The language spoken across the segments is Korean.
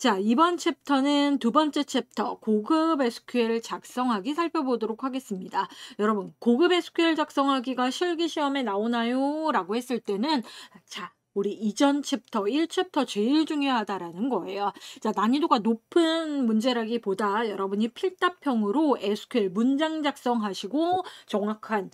자, 이번 챕터는 두 번째 챕터 고급 SQL 작성하기 살펴보도록 하겠습니다. 여러분, 고급 SQL 작성하기가 실기 시험에 나오나요? 라고 했을 때는 자, 우리 이전 챕터 1챕터 제일 중요하다라는 거예요. 자, 난이도가 높은 문제라기보다 여러분이 필답형으로 SQL 문장 작성하시고 정확한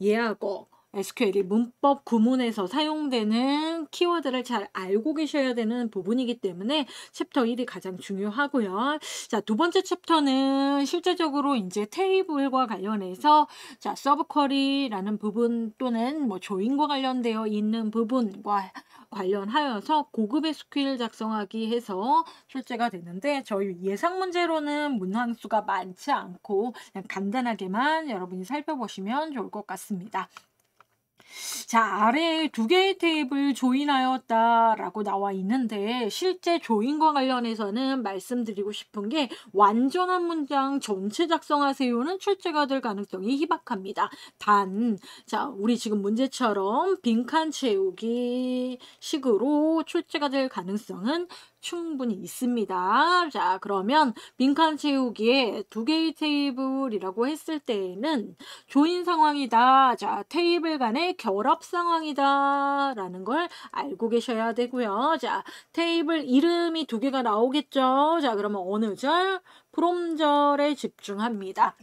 예약어 SQL이 문법 구문에서 사용되는 키워드를 잘 알고 계셔야 되는 부분이기 때문에 챕터 1이 가장 중요하고요. 자, 두 번째 챕터는 실제적으로 이제 테이블과 관련해서 자, 서브쿼리라는 부분 또는 뭐 조인과 관련되어 있는 부분과 관련하여서 고급 SQL 작성하기 해서 출제가 되는데 저희 예상 문제로는 문항수가 많지 않고 그냥 간단하게만 여러분이 살펴보시면 좋을 것 같습니다. 자, 아래에 두 개의 테이블 조인하였다라고 나와 있는데 실제 조인과 관련해서는 말씀드리고 싶은 게 완전한 문장 전체 작성하세요는 출제가 될 가능성이 희박합니다. 단, 자, 우리 지금 문제처럼 빈칸 채우기 식으로 출제가 될 가능성은 충분히 있습니다. 자, 그러면 민칸 채우기에 두 개의 테이블이라고 했을 때에는 조인 상황이다. 자, 테이블 간의 결합 상황이다. 라는 걸 알고 계셔야 되고요. 자, 테이블 이름이 두 개가 나오겠죠. 자, 그러면 어느 절? 프롬절에 집중합니다.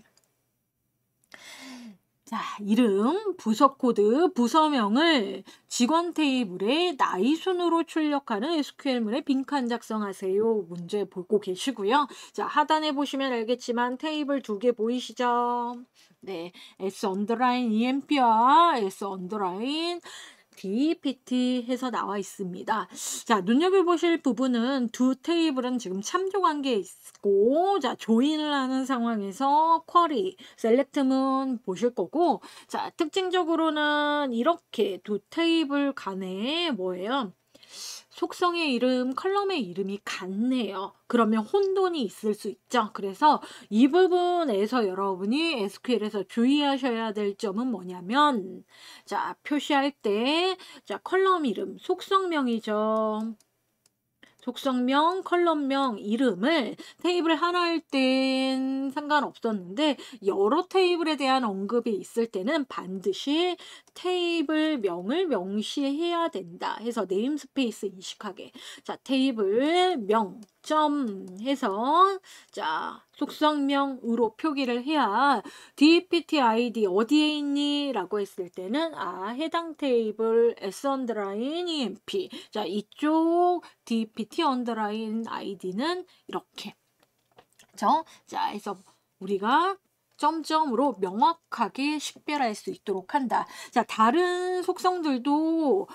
자, 이름, 부서 코드, 부서명을 직원 테이블에 나이 순으로 출력하는 s q l 문에 빈칸 작성하세요. 문제 보고 계시고요. 자, 하단에 보시면 알겠지만 테이블 두 개 보이시죠? 네, S 언더라인 EMP와 S 언더라인 DPT 해서 나와 있습니다. 자, 눈여겨보실 부분은 두 테이블은 지금 참조 관계에 있고, 자, 조인을 하는 상황에서 쿼리, 셀렉트문 보실 거고, 자, 특징적으로는 이렇게 두 테이블 간에 뭐예요? 속성의 이름, 컬럼의 이름이 같네요. 그러면 혼돈이 있을 수 있죠. 그래서 이 부분에서 여러분이 SQL에서 주의하셔야 될 점은 뭐냐면 자, 표시할 때 자, 컬럼 이름, 속성명이죠. 속성명, 컬럼명, 이름을 테이블 하나일 땐 상관없었는데 여러 테이블에 대한 언급이 있을 때는 반드시 테이블 명을 명시해야 된다 해서 네임 스페이스 인식하게 자 테이블 명점 해서 자 속성명으로 표기를 해야 DPT ID 어디에 있니? 라고 했을 때는 아 해당 테이블 S 언더라인 EMP 자 이쪽 DPT n 언더라인 ID는 이렇게 그렇죠? 자 해서 우리가 점점으로 명확하게 식별할 수 있도록 한다. 자, 다른 속성들도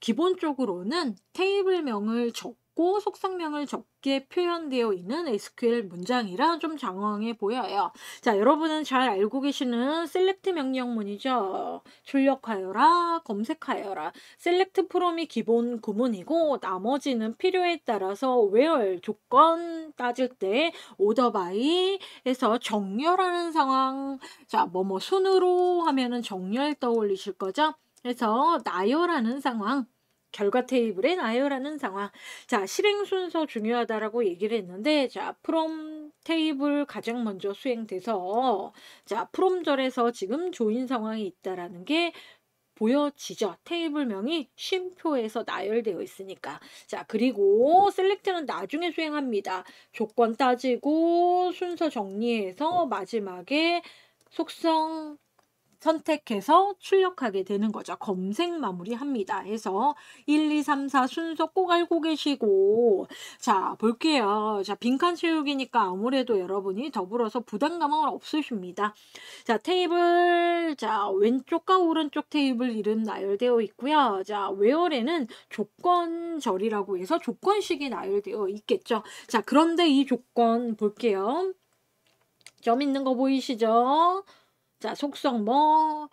기본적으로는 테이블명을 적고 작고 속성명을 적게 표현되어 있는 SQL 문장이라 좀 장황해 보여요. 자, 여러분은 잘 알고 계시는 셀렉트 명령문이죠. 출력하여라, 검색하여라. 셀렉트 프롬이 기본 구문이고 나머지는 필요에 따라서 where 조건 따질 때 오더 바이에서 정렬하는 상황 자, 뭐 뭐 순으로 하면은 정렬 떠올리실 거죠? 그래서 나열하는 상황 결과 테이블에 나열하는 상황. 자, 실행 순서 중요하다라고 얘기를 했는데 자, 프롬 테이블 가장 먼저 수행돼서 자, 프롬절에서 지금 조인 상황이 있다라는 게 보여지죠. 테이블명이 쉼표에서 나열되어 있으니까. 자, 그리고 셀렉트는 나중에 수행합니다. 조건 따지고 순서 정리해서 마지막에 속성 선택해서 출력하게 되는 거죠. 검색 마무리합니다. 해서 1, 2, 3, 4 순서 꼭 알고 계시고 자 볼게요. 자 빈칸 채우기니까 아무래도 여러분이 더불어서 부담감은 없으십니다. 자 테이블 자 왼쪽과 오른쪽 테이블 이름 나열되어 있고요. 자 웨어에는 조건절이라고 해서 조건식이 나열되어 있겠죠. 자 그런데 이 조건 볼게요. 점 있는 거 보이시죠? 자, 속성 뭐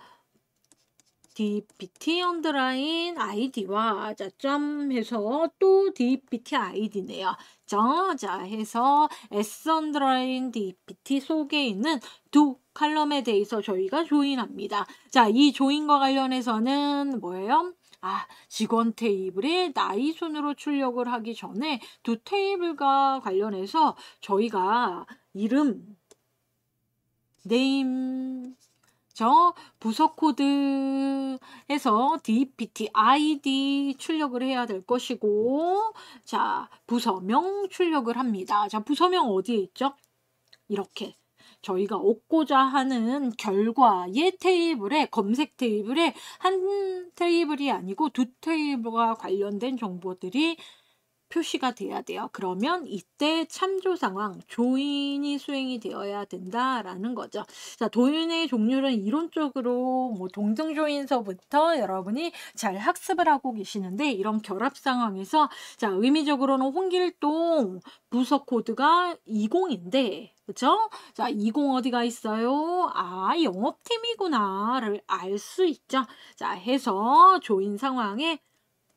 dpt 언더라인 id와 자, 점 해서 또 dpt id네요. 자, 자, 해서 s 언더라인 dpt 속에 있는 두 칼럼에 대해서 저희가 조인합니다. 자, 이 조인과 관련해서는 뭐예요? 아, 직원 테이블에 나이 순으로 출력을 하기 전에 두 테이블과 관련해서 저희가 이름 네임 저 부서 코드에서 DPT ID 출력을 해야 될 것이고 자 부서명 출력을 합니다. 자 부서명 어디에 있죠? 이렇게 저희가 얻고자 하는 결과의 테이블에 검색 테이블에 한 테이블이 아니고 두 테이블과 관련된 정보들이 표시가 돼야 돼요. 그러면 이때 참조 상황, 조인이 수행이 되어야 된다라는 거죠. 자, 도인의 종류는 이론적으로 뭐 동등조인서부터 여러분이 잘 학습을 하고 계시는데 이런 결합 상황에서 자, 의미적으로는 홍길동 부서 코드가 20인데 그쵸? 자, 20 어디가 있어요? 아, 영업팀이구나를 알 수 있죠. 자, 해서 조인 상황에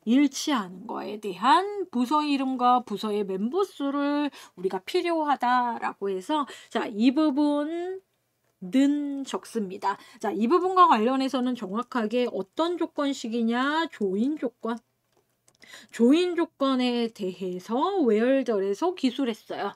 일치하는 거에 대한 부서 이름과 부서의 멤버 수를 우리가 필요하다라고 해서 자, 이 부분 는 적습니다. 자, 이 부분과 관련해서는 정확하게 어떤 조건식이냐? 조인 조건. 조인 조건에 대해서 외열절에서 기술했어요.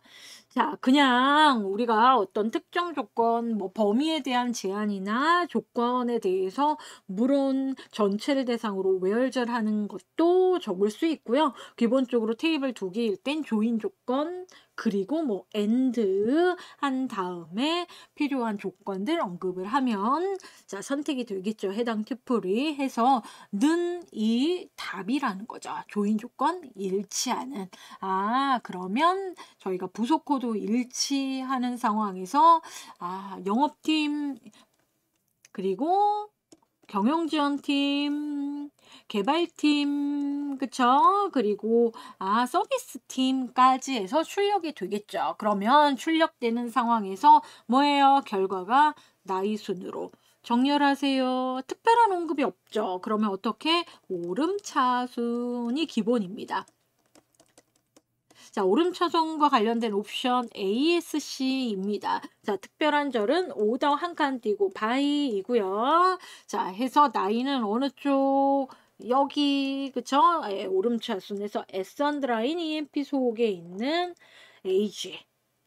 자, 그냥 우리가 어떤 특정 조건, 뭐 범위에 대한 제한이나 조건에 대해서 물론 전체를 대상으로 외열절하는 것도 적을 수 있고요. 기본적으로 테이블 두 개일 땐 조인 조건, 그리고 뭐 엔드 한 다음에 필요한 조건들 언급을 하면 자 선택이 되겠죠. 해당 튜플이 해서 는 이 답이라는 거죠. 조인 조건 일치하는 아 그러면 저희가 부속 코드 일치하는 상황에서 아 영업팀 그리고 경영지원팀 개발팀, 그쵸? 그리고, 아, 서비스팀까지 해서 출력이 되겠죠. 그러면 출력되는 상황에서 뭐예요? 결과가 나이 순으로. 정렬하세요. 특별한 언급이 없죠. 그러면 어떻게? 오름차순이 기본입니다. 자, 오름차순과 관련된 옵션 ASC입니다. 자, 특별한 절은 오더 한 칸 띄고 바이이고요. 자, 해서 나이는 어느 쪽? 여기 그쵸? 예, 오름차순에서 에선드라인 EMP 속에 있는 AG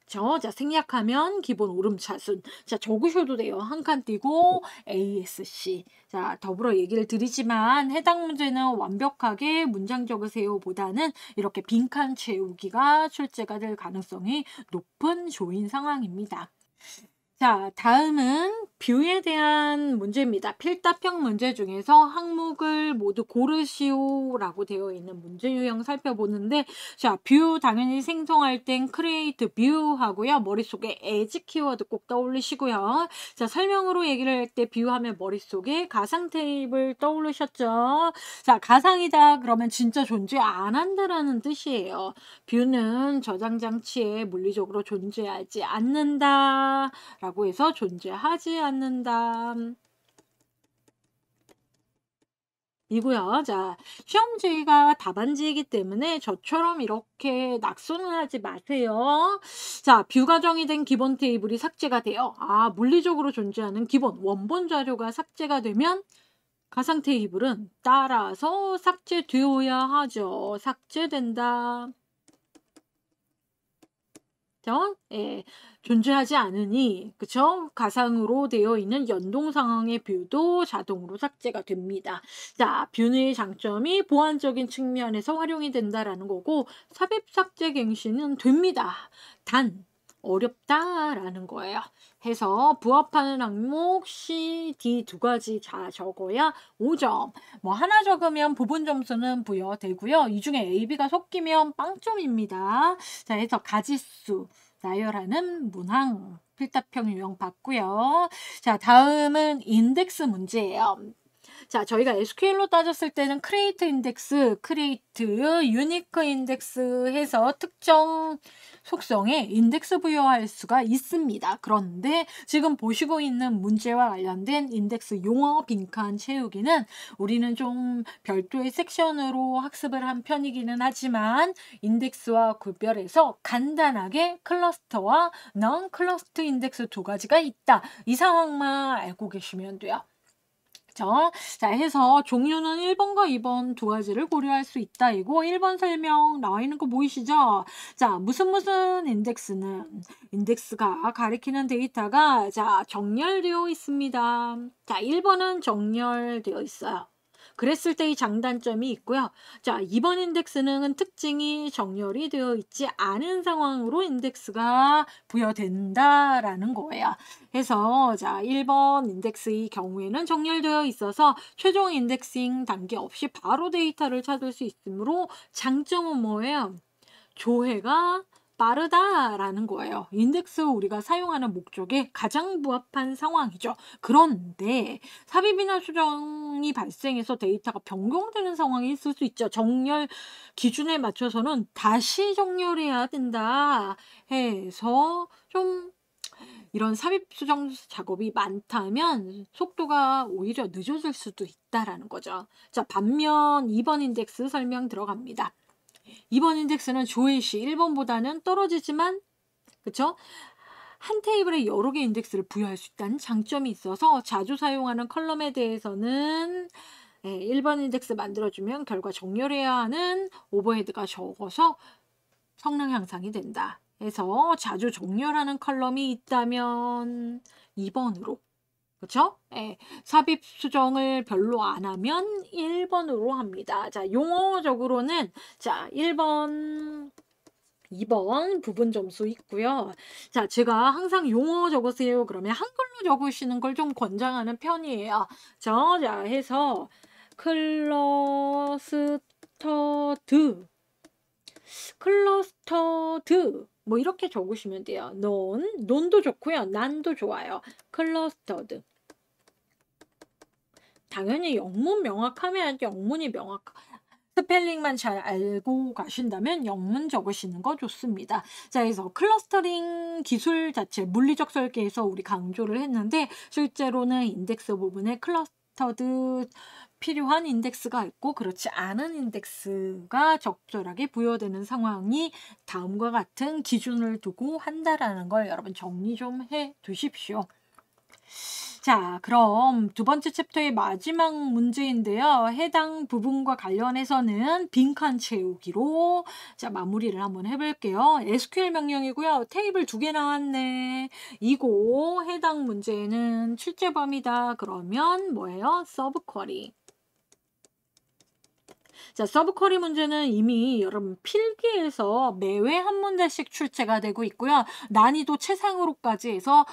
저, 자, 생략하면 기본 오름차순. 자, 적으셔도 돼요. 한 칸 띄고 ASC. 자, 더불어 얘기를 드리지만 해당 문제는 완벽하게 문장 적으세요 보다는 이렇게 빈칸 채우기가 출제가 될 가능성이 높은 조인 상황입니다. 자, 다음은 뷰에 대한 문제입니다. 필답형 문제 중에서 항목을 모두 고르시오라고 되어 있는 문제 유형 살펴보는데 자, 뷰 당연히 생성할 땐 크리에이트 뷰 하고요. 머릿속에 에지 키워드 꼭 떠올리시고요. 자, 설명으로 얘기를 할 때 뷰 하면 머릿속에 가상 테이블 떠올리셨죠? 자, 가상이다 그러면 진짜 존재 안 한다라는 뜻이에요. 뷰는 저장 장치에 물리적으로 존재하지 않는다라고 해서 존재하지 않는 받는다. 이고요. 자, 시험지가 답안지이기 때문에 저처럼 이렇게 낙선을 하지 마세요. 자, 뷰가 정의된 기본 테이블이 삭제가 돼요. 아, 물리적으로 존재하는 기본 원본 자료가 삭제가 되면 가상 테이블은 따라서 삭제되어야 하죠. 삭제된다. 어? 예, 존재하지 않으니 그쵸? 가상으로 되어 있는 연동 상황의 뷰도 자동으로 삭제가 됩니다. 자, 뷰의 장점이 보안적인 측면에서 활용이 된다라는 거고 삽입 삭제 갱신은 됩니다. 단 어렵다라는 거예요. 해서 부합하는 항목 C, D 두 가지 다 적어야 5점. 뭐 하나 적으면 부분 점수는 부여되고요. 이 중에 A, B가 섞이면 빵점입니다. 자, 해서 가지수 나열하는 문항 필답형 유형 봤고요. 자, 다음은 인덱스 문제예요. 자, 저희가 SQL로 따졌을 때는 크레이트 인덱스, 크레이트, 유니크 인덱스 해서 특정 속성에 인덱스 부여할 수가 있습니다. 그런데 지금 보시고 있는 문제와 관련된 인덱스 용어 빈칸 채우기는 우리는 좀 별도의 섹션으로 학습을 한 편이기는 하지만 인덱스와 구별해서 간단하게 클러스터와 넌 클러스트 인덱스 두 가지가 있다. 이 상황만 알고 계시면 돼요. 자, 해서 종류는 1번과 2번 두 가지를 고려할 수 있다. 이고 1번 설명 나와 있는 거 보이시죠? 자, 무슨 무슨 인덱스는 인덱스가 가리키는 데이터가 자, 정렬되어 있습니다. 자, 1번은 정렬되어 있어요. 그랬을 때의 장단점이 있고요. 자, 이번 인덱스는 특징이 정렬이 되어 있지 않은 상황으로 인덱스가 부여된다라는 거예요. 그래서 자, 1번 인덱스의 경우에는 정렬되어 있어서 최종 인덱싱 단계 없이 바로 데이터를 찾을 수 있으므로 장점은 뭐예요? 조회가 빠르다라는 거예요. 인덱스 우리가 사용하는 목적에 가장 부합한 상황이죠. 그런데 삽입이나 수정이 발생해서 데이터가 변경되는 상황이 있을 수 있죠. 정렬 기준에 맞춰서는 다시 정렬해야 된다 해서 좀 이런 삽입 수정 작업이 많다면 속도가 오히려 늦어질 수도 있다라는 거죠. 자, 반면 2번 인덱스 설명 들어갑니다. 이번 인덱스는 조이시 1번보다는 떨어지지만 그쵸? 한 테이블에 여러 개의 인덱스를 부여할 수 있다는 장점이 있어서 자주 사용하는 컬럼에 대해서는 1번 예, 인덱스 만들어주면 결과 정렬해야 하는 오버헤드가 적어서 성능 향상이 된다. 해서 자주 정렬하는 컬럼이 있다면 2번으로 그렇죠? 예. 삽입 수정을 별로 안 하면 1번으로 합니다. 자, 용어적으로는 자, 1번 2번 부분 점수 있고요. 자, 제가 항상 용어 적으세요. 그러면 한글로 적으시는 걸 좀 권장하는 편이에요. 저, 자, 해서 클러스터드 클러스터드 뭐 이렇게 적으시면 돼요. 논, 논도 좋고요. 난도 좋아요. 클러스터드 당연히 영문 명확하면 영문이 명확 스펠링만 잘 알고 가신다면 영문 적으시는 거 좋습니다. 자, 그래서 클러스터링 기술 자체 물리적 설계에서 우리 강조를 했는데 실제로는 인덱스 부분에 클러스터드 필요한 인덱스가 있고 그렇지 않은 인덱스가 적절하게 부여되는 상황이 다음과 같은 기준을 두고 한다라는 걸 여러분 정리 좀 해 두십시오. 자, 그럼 두 번째 챕터의 마지막 문제인데요. 해당 부분과 관련해서는 빈칸 채우기로 자 마무리를 한번 해볼게요. SQL 명령이고요. 테이블 두 개 나왔네. 이고 해당 문제는 출제범이다. 그러면 뭐예요? 서브 쿼리. 자, 서브쿼리 문제는 이미 여러분 필기에서 매회 한 문제씩 출제가 되고 있고요. 난이도 최상으로까지 해서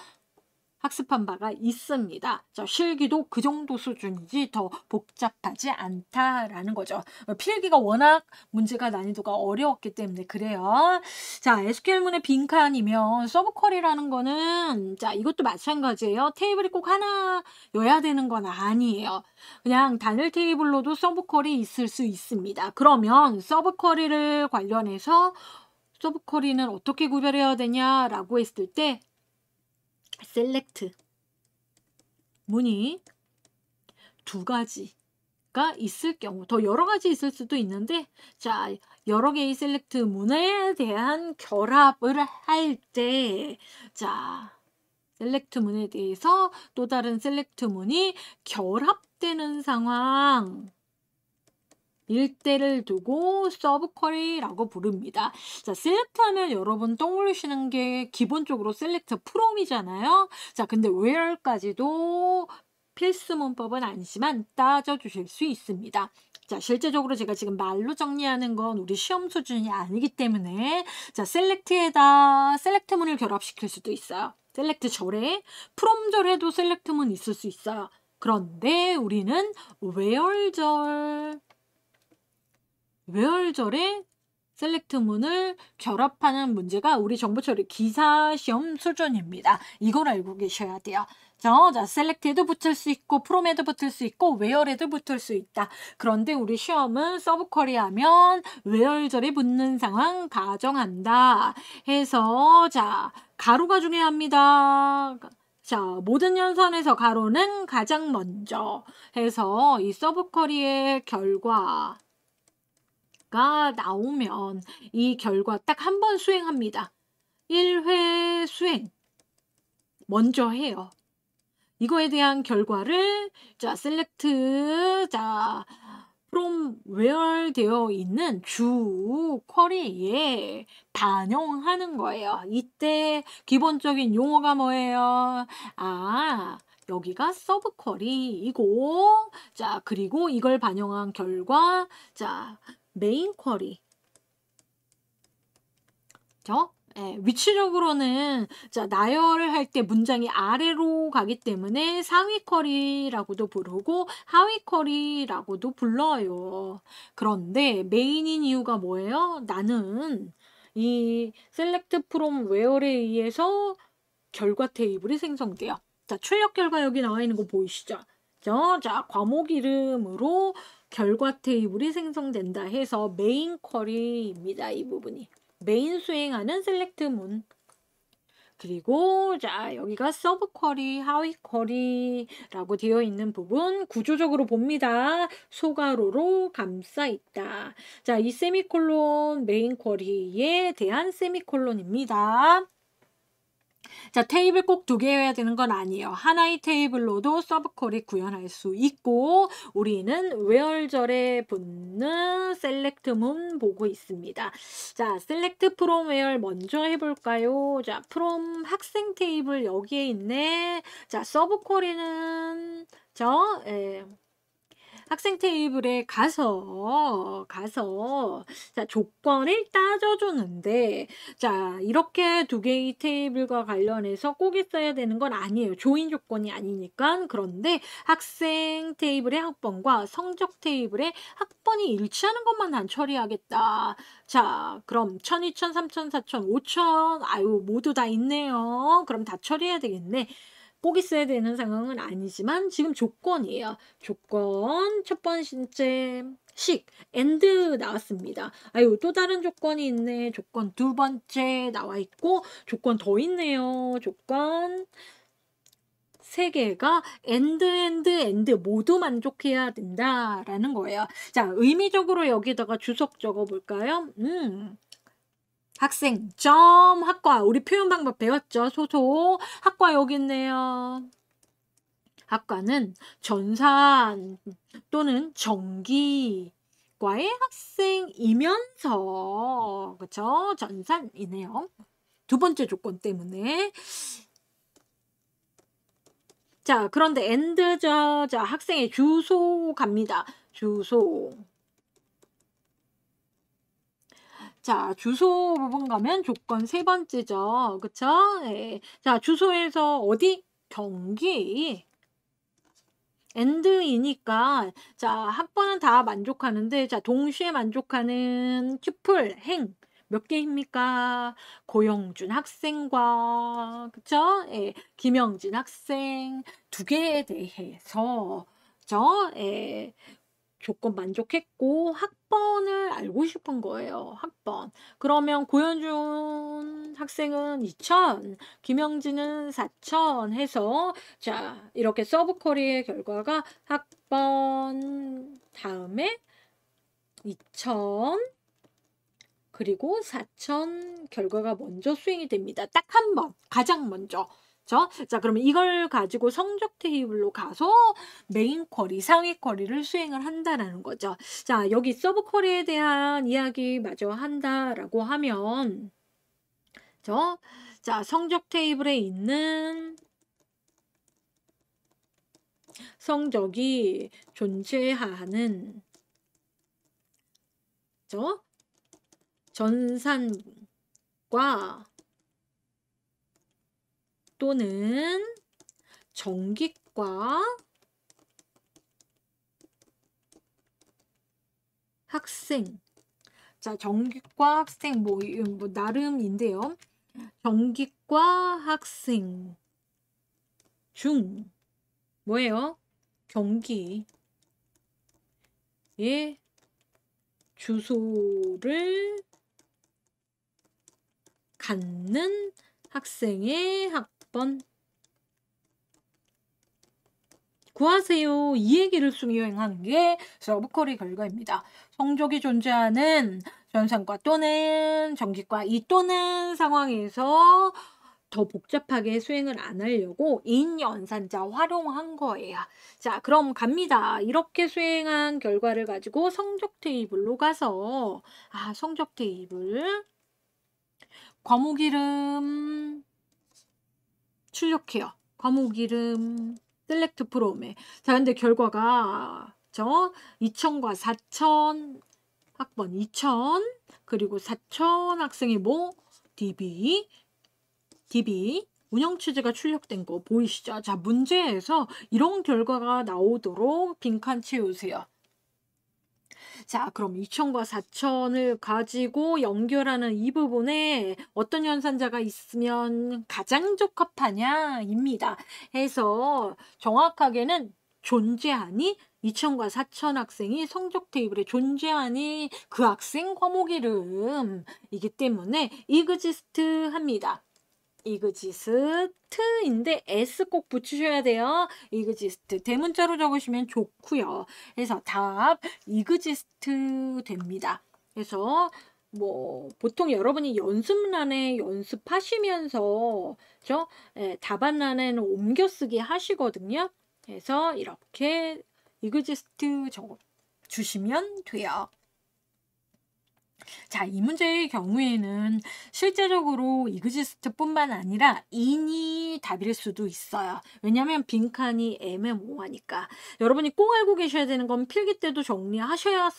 학습한 바가 있습니다. 자, 실기도 그 정도 수준이지 더 복잡하지 않다라는 거죠. 필기가 워낙 문제가 난이도가 어려웠기 때문에 그래요. 자, SQL문의 빈칸이면 서브쿼리라는 거는 자, 이것도 마찬가지예요. 테이블이 꼭 하나여야 되는 건 아니에요. 그냥 단일 테이블로도 서브쿼리 있을 수 있습니다. 그러면 서브쿼리를 관련해서 서브쿼리는 어떻게 구별해야 되냐라고 했을 때 셀렉트 문이 두 가지가 있을 경우 더 여러 가지 있을 수도 있는데 자 여러 개의 셀렉트 문에 대한 결합을 할 때자 셀렉트 문에 대해서 또 다른 셀렉트 문이 결합되는 상황 일대를 두고 서브 쿼리라고 부릅니다. 자, 셀렉트 하면 여러분 떠올리시는 게 기본적으로 셀렉트 프롬이잖아요. 자, 근데 웨 h 까지도 필수 문법은 아니지만 따져주실 수 있습니다. 자, 실제적으로 제가 지금 말로 정리하는 건 우리 시험 수준이 아니기 때문에 자, 셀렉트에다 셀렉트문을 결합시킬 수도 있어요. 셀렉트 절에 프롬 절에도 셀렉트문 있을 수 있어요. 그런데 우리는 where 절 외월절에 셀렉트문을 결합하는 문제가 우리 정보처리 기사 시험 수준입니다. 이걸 알고 계셔야 돼요. 저, 자, 셀렉트에도 붙을 수 있고, 프롬에도 붙을 수 있고, 외열에도 붙을 수 있다. 그런데 우리 시험은 서브쿼리 하면 외열절에 붙는 상황 가정한다. 해서, 자, 가로가 중요합니다. 자, 모든 연산에서 가로는 가장 먼저 해서 이 서브쿼리의 결과 가 나오면 이 결과 딱 한 번 수행합니다. 1회 수행 먼저 해요. 이거에 대한 결과를 자 셀렉트 자 from where 되어 있는 주 쿼리에 반영하는 거예요. 이때 기본적인 용어가 뭐예요? 아, 여기가 서브 쿼리이고 자, 그리고 이걸 반영한 결과 자, 메인 쿼리. 그죠? 예, 위치적으로는 자, 나열을 할 때 문장이 아래로 가기 때문에 상위 쿼리라고도 부르고 하위 쿼리라고도 불러요. 그런데 메인인 이유가 뭐예요? 나는 이 select f 에 의해서 결과 테이블이 생성돼요. 자, 출력 결과 여기 나와 있는 거 보이시죠? 자, 자 과목 이름으로 결과 테이블이 생성된다 해서 메인 쿼리입니다. 이 부분이. 메인 수행하는 셀렉트 문. 그리고 자 여기가 서브 쿼리, 하위 쿼리라고 되어 있는 부분 구조적으로 봅니다. 소괄호로 감싸 있다. 자 이 세미콜론 메인 쿼리에 대한 세미콜론입니다. 자, 테이블 꼭 두 개여야 되는 건 아니에요. 하나의 테이블로도 서브콜이 구현할 수 있고 우리는 외열절에 붙는 셀렉트 문 보고 있습니다. 자, 셀렉트 프롬 외열 먼저 해볼까요? 자, 프롬 학생 테이블 여기에 있네. 자, 서브콜이는 저, 에, 예. 학생 테이블에 가서 어, 가서 자, 조건을 따져주는데 자 이렇게 두 개의 테이블과 관련해서 꼭 있어야 되는 건 아니에요. 조인 조건이 아니니까 그런데 학생 테이블의 학번과 성적 테이블의 학번이 일치하는 것만 안 처리하겠다. 자 그럼 1000, 2000, 3000, 4000, 5000 아유 모두 다 있네요. 그럼 다 처리해야 되겠네. 꼭 있어야 되는 상황은 아니지만 지금 조건이에요. 조건 첫 번째 식 a 드 나왔습니다. 아유 또 다른 조건이 있네. 조건 두 번째 나와 있고 조건 더 있네요. 조건 세 개가 a 드 d 드 n 드 모두 만족해야 된다라는 거예요. 자 의미적으로 여기다가 주석 적어볼까요? 음. 학생 점 학과 우리 표현 방법 배웠죠 소소 학과 여기 있네요 학과는 전산 또는 전기 과의 학생이면서 그쵸 전산이네요 두 번째 조건 때문에 자 그런데 엔드저 자 학생의 주소 갑니다 주소 자, 주소 부분 가면 조건 세 번째죠. 그쵸? 예. 자, 주소에서 어디? 경기. 엔드이니까 자, 한 번은 다 만족하는데 자, 동시에 만족하는 큐플 행. 몇 개입니까? 고영준 학생과 그쵸? 예, 김영진 학생 두 개에 대해서 그 예, 조건 만족했고 학번을 알고 싶은 거예요. 학번. 그러면 고현준 학생은 2천, 김영진은 4천 해서 자 이렇게 서브쿼리의 결과가 학번 다음에 2천 그리고 4천 결과가 먼저 수행이 됩니다. 딱 한 번, 가장 먼저. 그렇죠? 자, 그러면 이걸 가지고 성적 테이블로 가서 메인 쿼리, 상위 쿼리를 수행을 한다라는 거죠. 자, 여기 서브 쿼리에 대한 이야기 마저 한다라고 하면 그렇죠? 자, 성적 테이블에 있는 성적이 존재하는 그렇죠? 전산과 또는 정기과 학생 자 정기과 학생 뭐, 음, 뭐 나름인데요 정기과 학생 중 뭐예요? 경기의 주소를 갖는 학생의 학 5번 구하세요. 이 얘기를 수행하게 서브컬의 결과입니다. 성적이 존재하는 전상과 또는 정기과 이 또는 상황에서 더 복잡하게 수행을 안 하려고 인 연산자 활용한 거예요. 자, 그럼 갑니다. 이렇게 수행한 결과를 가지고 성적 테이블로 가서 아, 성적 테이블 과목 이름 출력해요. 과목 이름 셀렉트 프롬에. 자, 근데 결과가 저 2000과 4000 학번 2000 그리고 4000 학생이 뭐 DB DB 운영 취지가 출력된 거 보이시죠? 자, 문제에서 이런 결과가 나오도록 빈칸 채우세요. 자, 그럼 2천과 4천을 가지고 연결하는 이 부분에 어떤 연산자가 있으면 가장 적합하냐입니다. 해서 정확하게는 존재하니 2천과 4천 학생이 성적 테이블에 존재하니 그 학생 과목 이름이기 때문에 이그지스트 합니다. 이그지스트인데 S 꼭 붙이셔야 돼요. 이그지스트 대문자로 적으시면 좋고요. 그래서 답 이그지스트 됩니다. 그래서 뭐 보통 여러분이 연습란에 연습하시면서 저 예, 답안란에는 옮겨쓰기 하시거든요. 그래서 이렇게 이그지스트 적어 주시면 돼요. 자, 이 문제의 경우에는 실제적으로 이그지스트뿐만 아니라 인이 답일 수도 있어요. 왜냐하면 빈칸이 애매모호하니까. 여러분이 꼭 알고 계셔야 되는 건 필기 때도 정리하셔야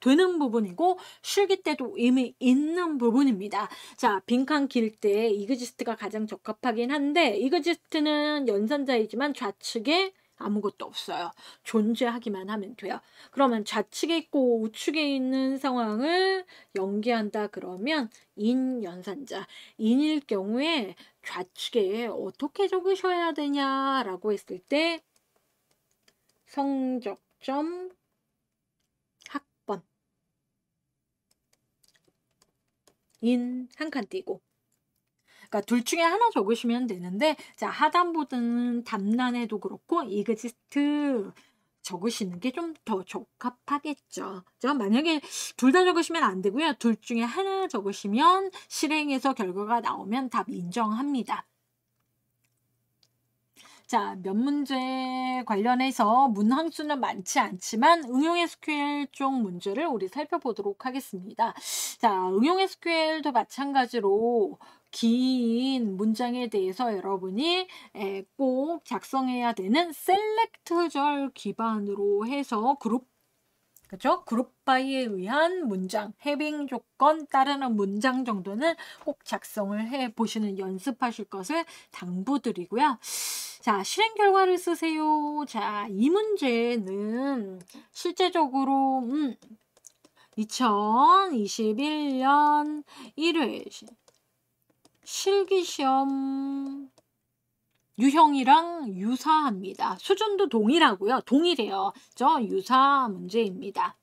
되는 부분이고 실기 때도 의미 있는 부분입니다. 자, 빈칸 길 때 이그지스트가 가장 적합하긴 한데 이그지스트는 연산자이지만 좌측에 아무것도 없어요. 존재하기만 하면 돼요. 그러면 좌측에 있고 우측에 있는 상황을 연기한다 그러면 인 연산자 인일 경우에 좌측에 어떻게 적으셔야 되냐라고 했을 때 성적점 학번 인 한 칸 띄고 그러니까 둘 중에 하나 적으시면 되는데 자 하단보다는 담란에도 그렇고 이그지스트 적으시는 게 좀 더 적합하겠죠. 그 만약에 둘 다 적으시면 안 되고요. 둘 중에 하나 적으시면 실행해서 결과가 나오면 답 인정합니다. 자, 몇 문제 관련해서 문항수는 많지 않지만 응용 SQL 쪽 문제를 우리 살펴보도록 하겠습니다. 자, 응용 SQL도 마찬가지로 긴 문장에 대해서 여러분이 예, 꼭 작성해야 되는 셀렉트절 기반으로 해서 그룹 그죠? 그룹 바이에 의한 문장, 해빙 조건 따르는 문장 정도는 꼭 작성을 해 보시는 연습하실 것을 당부드리고요. 자, 실행 결과를 쓰세요. 자, 이 문제는 실제적으로 음 2021년 1월 실기시험 유형이랑 유사합니다. 수준도 동일하고요. 동일해요. 저 유사 문제입니다.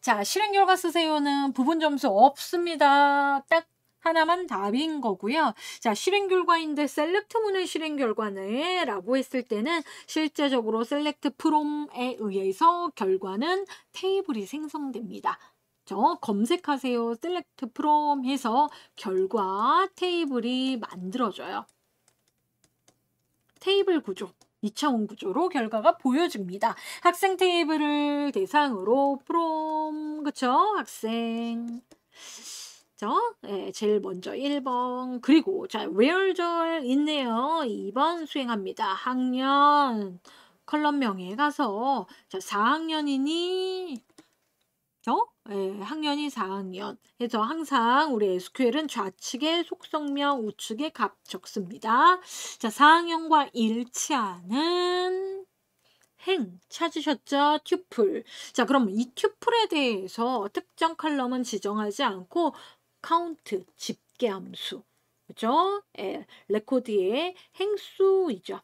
자, 실행 결과 쓰세요는 부분 점수 없습니다. 딱 하나만 답인 거고요. 자, 실행 결과인데 셀렉트 문의 실행 결과네 라고 했을 때는 실제적으로 셀렉트 프롬에 의해서 결과는 테이블이 생성됩니다. 저 검색하세요. s e l e c 해서 결과 테이블이 만들어져요. 테이블 구조. 2차원 구조로 결과가 보여집니다. 학생 테이블을 대상으로 f r 그쵸? 학생 네, 제일 먼저 1번 그리고 자 where절 있네요. 2번 수행합니다. 학년 컬럼명에 가서 자 4학년이니 어? 예, 학년이 4학년. 그래서 항상 우리 SQL은 좌측에 속성명, 우측에값 적습니다. 자, 4학년과 일치하는 행 찾으셨죠? 튜플. 자, 그럼 이 튜플에 대해서 특정 칼럼은 지정하지 않고 카운트, 집계 함수. 그죠? 예, 레코드의 행수이죠.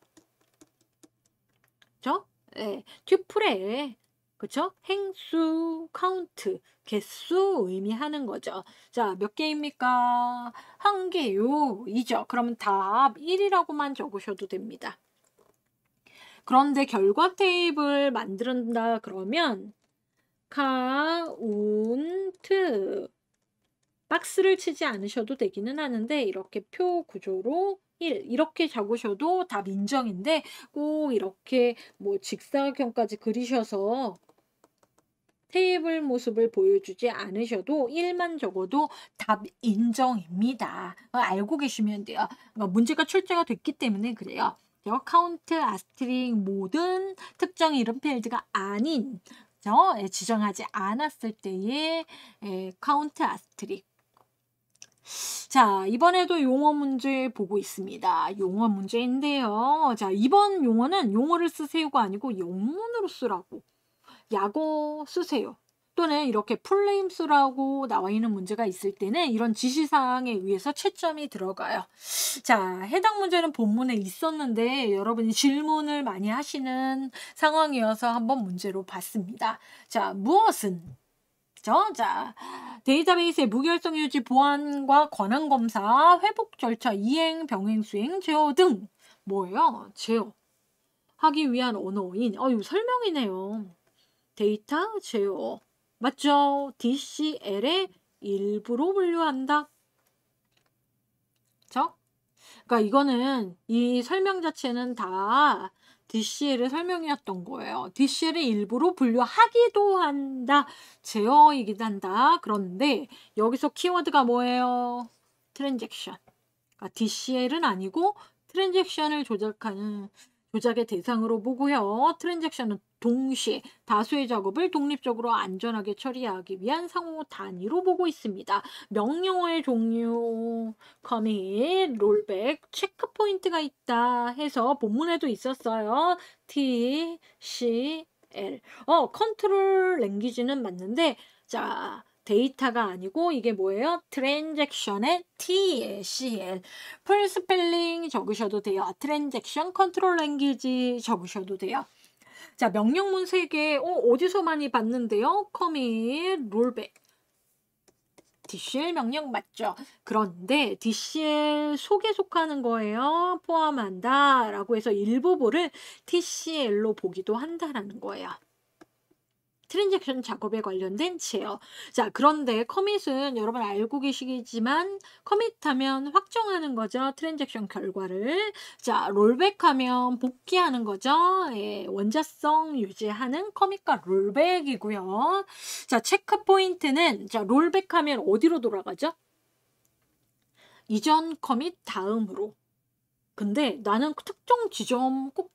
그죠? 예, 튜플의 그쵸? 행수, 카운트, 개수 의미하는 거죠. 자, 몇 개입니까? 한 개요. 이죠. 그럼답 1이라고만 적으셔도 됩니다. 그런데 결과 테이블 만든다 그러면 카운트 박스를 치지 않으셔도 되기는 하는데 이렇게 표 구조로 1 이렇게 적으셔도 답 인정인데 꼭 이렇게 뭐 직사각형까지 그리셔서 테이블 모습을 보여주지 않으셔도 1만 적어도 답 인정입니다. 어, 알고 계시면 돼요. 어, 문제가 출제가 됐기 때문에 그래요. 카운트, 아스트링 모든 특정 이름 필드가 아닌 그 지정하지 않았을 때의 예, 카운트 아스트릭 자, 이번에도 용어 문제 보고 있습니다. 용어 문제인데요. 자, 이번 용어는 용어를 쓰세요가 아니고 영문으로 쓰라고. 야고 쓰세요. 또는 이렇게 풀네임수라고 나와 있는 문제가 있을 때는 이런 지시사항에 의해서 채점이 들어가요. 자, 해당 문제는 본문에 있었는데 여러분이 질문을 많이 하시는 상황이어서 한번 문제로 봤습니다. 자, 무엇은? 그 자, 데이터베이스의 무결성 유지 보안과 권한 검사, 회복 절차, 이행, 병행, 수행, 제어 등 뭐예요? 제어. 하기 위한 언어인. 어, 유 설명이네요. 데이터 제어 맞죠? DCL의 일부로 분류한다. 그쵸? 그러니까 이거는 이 설명 자체는 다 DCL의 설명이었던 거예요. DCL의 일부로 분류하기도 한다. 제어이기도 한다. 그런데 여기서 키워드가 뭐예요? 트랜잭션. 그러니까 DCL은 아니고 트랜잭션을 조작하는 조작의 대상으로 보고요. 트랜잭션은 동시에 다수의 작업을 독립적으로 안전하게 처리하기 위한 상호 단위로 보고 있습니다. 명령어의 종류, 커밋, 롤백, 체크포인트가 있다 해서 본문에도 있었어요. T, C, L. 어, 컨트롤 랭귀지는 맞는데 자, 데이터가 아니고 이게 뭐예요? 트랜잭션의 t CL 풀 스펠링 적으셔도 돼요. 트랜잭션 컨트롤 랭귀지 적으셔도 돼요. 자, 명령문 3개. 어, 어디서 많이 봤는데요? 커밋, 롤백. DCL 명령 맞죠? 그런데 DCL 속에 속하는 거예요. 포함한다 라고 해서 일부분을 TCL로 보기도 한다라는 거예요. 트랜잭션 작업에 관련된 제어. 자, 그런데 커밋은 여러분 알고 계시겠지만 커밋하면 확정하는 거죠. 트랜잭션 결과를. 자, 롤백하면 복귀하는 거죠. 예, 원자성 유지하는 커밋과 롤백이고요. 자, 체크 포인트는 자, 롤백하면 어디로 돌아가죠? 이전 커밋 다음으로. 근데 나는 그 특정 지점 꼭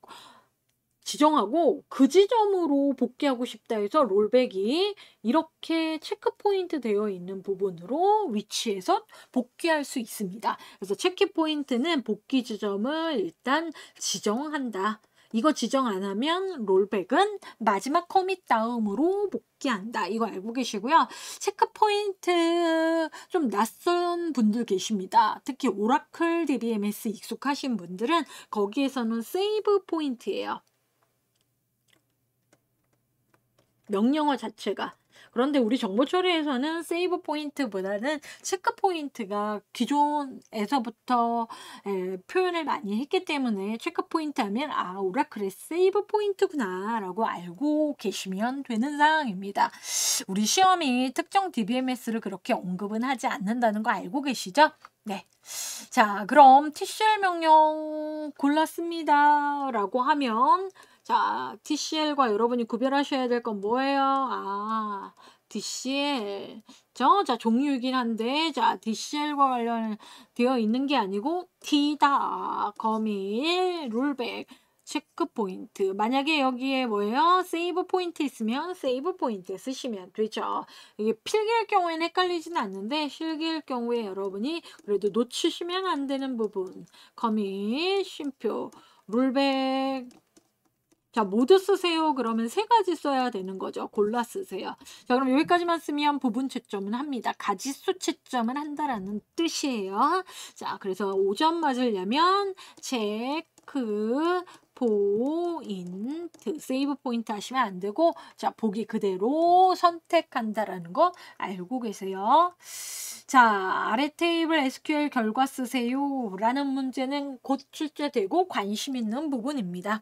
지정하고 그 지점으로 복귀하고 싶다 해서 롤백이 이렇게 체크포인트 되어 있는 부분으로 위치해서 복귀할 수 있습니다. 그래서 체크포인트는 복귀 지점을 일단 지정한다. 이거 지정 안 하면 롤백은 마지막 커밋 다음으로 복귀한다. 이거 알고 계시고요. 체크포인트 좀 낯선 분들 계십니다. 특히 오라클 DBMS 익숙하신 분들은 거기에서는 세이브 포인트예요. 명령어 자체가 그런데 우리 정보 처리에서는 세이브 포인트보다는 체크 포인트가 기존에서부터 에, 예, 표현을 많이 했기 때문에 체크 포인트 하면 아 오라클의 세이브 포인트구나 라고 알고 계시면 되는 상황입니다. 우리 시험이 특정 DBMS를 그렇게 언급은 하지 않는다는 거 알고 계시죠? 네. 자, 그럼 TCL 명령 골랐습니다. 라고 하면 자, DCL과 여러분이 구별하셔야 될 건 뭐예요? 아, DCL. 저, 자, 종류이긴 한데, 자, DCL과 관련되어 있는 게 아니고, T다, 거미, 룰백, 체크 포인트. 만약에 여기에 뭐예요? 세이브 포인트 있으면 세이브 포인트 쓰시면 되죠. 이게 필기일 경우에는 헷갈리진 않는데, 실기일 경우에 여러분이 그래도 놓치시면 안 되는 부분. 거미, 쉼표, 룰백, 자, 모두 쓰세요. 그러면 세 가지 써야 되는 거죠. 골라 쓰세요. 자, 그럼 여기까지만 쓰면 부분 채점은 합니다. 가지수 채점은 한다라는 뜻이에요. 자, 그래서 5점 맞으려면 체크 포인트, 세이브 포인트 하시면 안 되고 자, 보기 그대로 선택한다라는 거 알고 계세요. 자, 아래 테이블 SQL 결과 쓰세요 라는 문제는 곧 출제되고 관심 있는 부분입니다.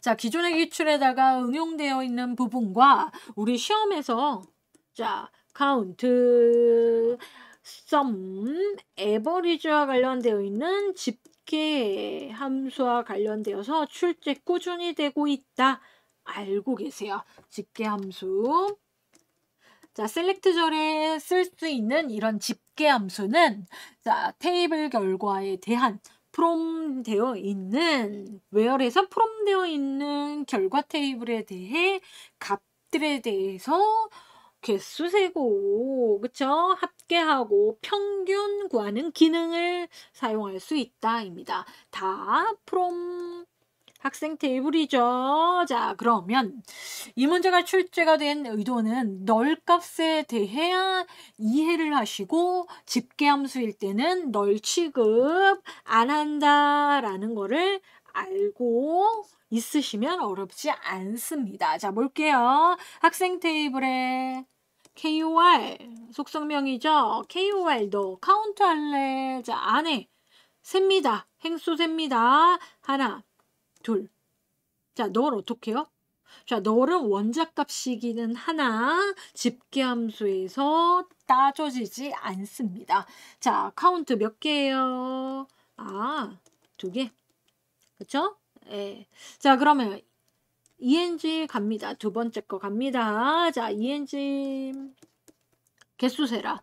자, 기존의 기출에다가 응용되어 있는 부분과 우리 시험에서 자, 카운트, 썸, 에버리지와 관련되어 있는 집계 함수와 관련되어서 출제 꾸준히 되고 있다. 알고 계세요. 집계 함수. 자, 셀렉트 절에 쓸 수 있는 이런 집계 함수는 자, 테이블 결과에 대한 프롬 되어 있는 웨어에서 프롬 되어 있는 결과 테이블에 대해 값들에 대해서 개수 세고 그쵸 합계하고 평균 구하는 기능을 사용할 수 있다입니다. 다 프롬 학생 테이블이죠. 자, 그러면 이 문제가 출제가 된 의도는 널값에 대해 이해를 하시고 집계함수일 때는 널 취급 안 한다라는 거를 알고 있으시면 어렵지 않습니다. 자, 볼게요. 학생 테이블에 KOR 속성명이죠. KOR 도 카운트 할래. 자, 안에 셉니다. 행수 셉니다. 하나, 둘. 자, 널 어떻게 해요? 자, 널은 원자값이기는 하나 집계함수에서 따져지지 않습니다. 자, 카운트 몇 개예요? 아, 두 개. 그쵸? 예. 자, 그러면 ENG 갑니다. 두 번째 거 갑니다. 자, ENG 개수 세라.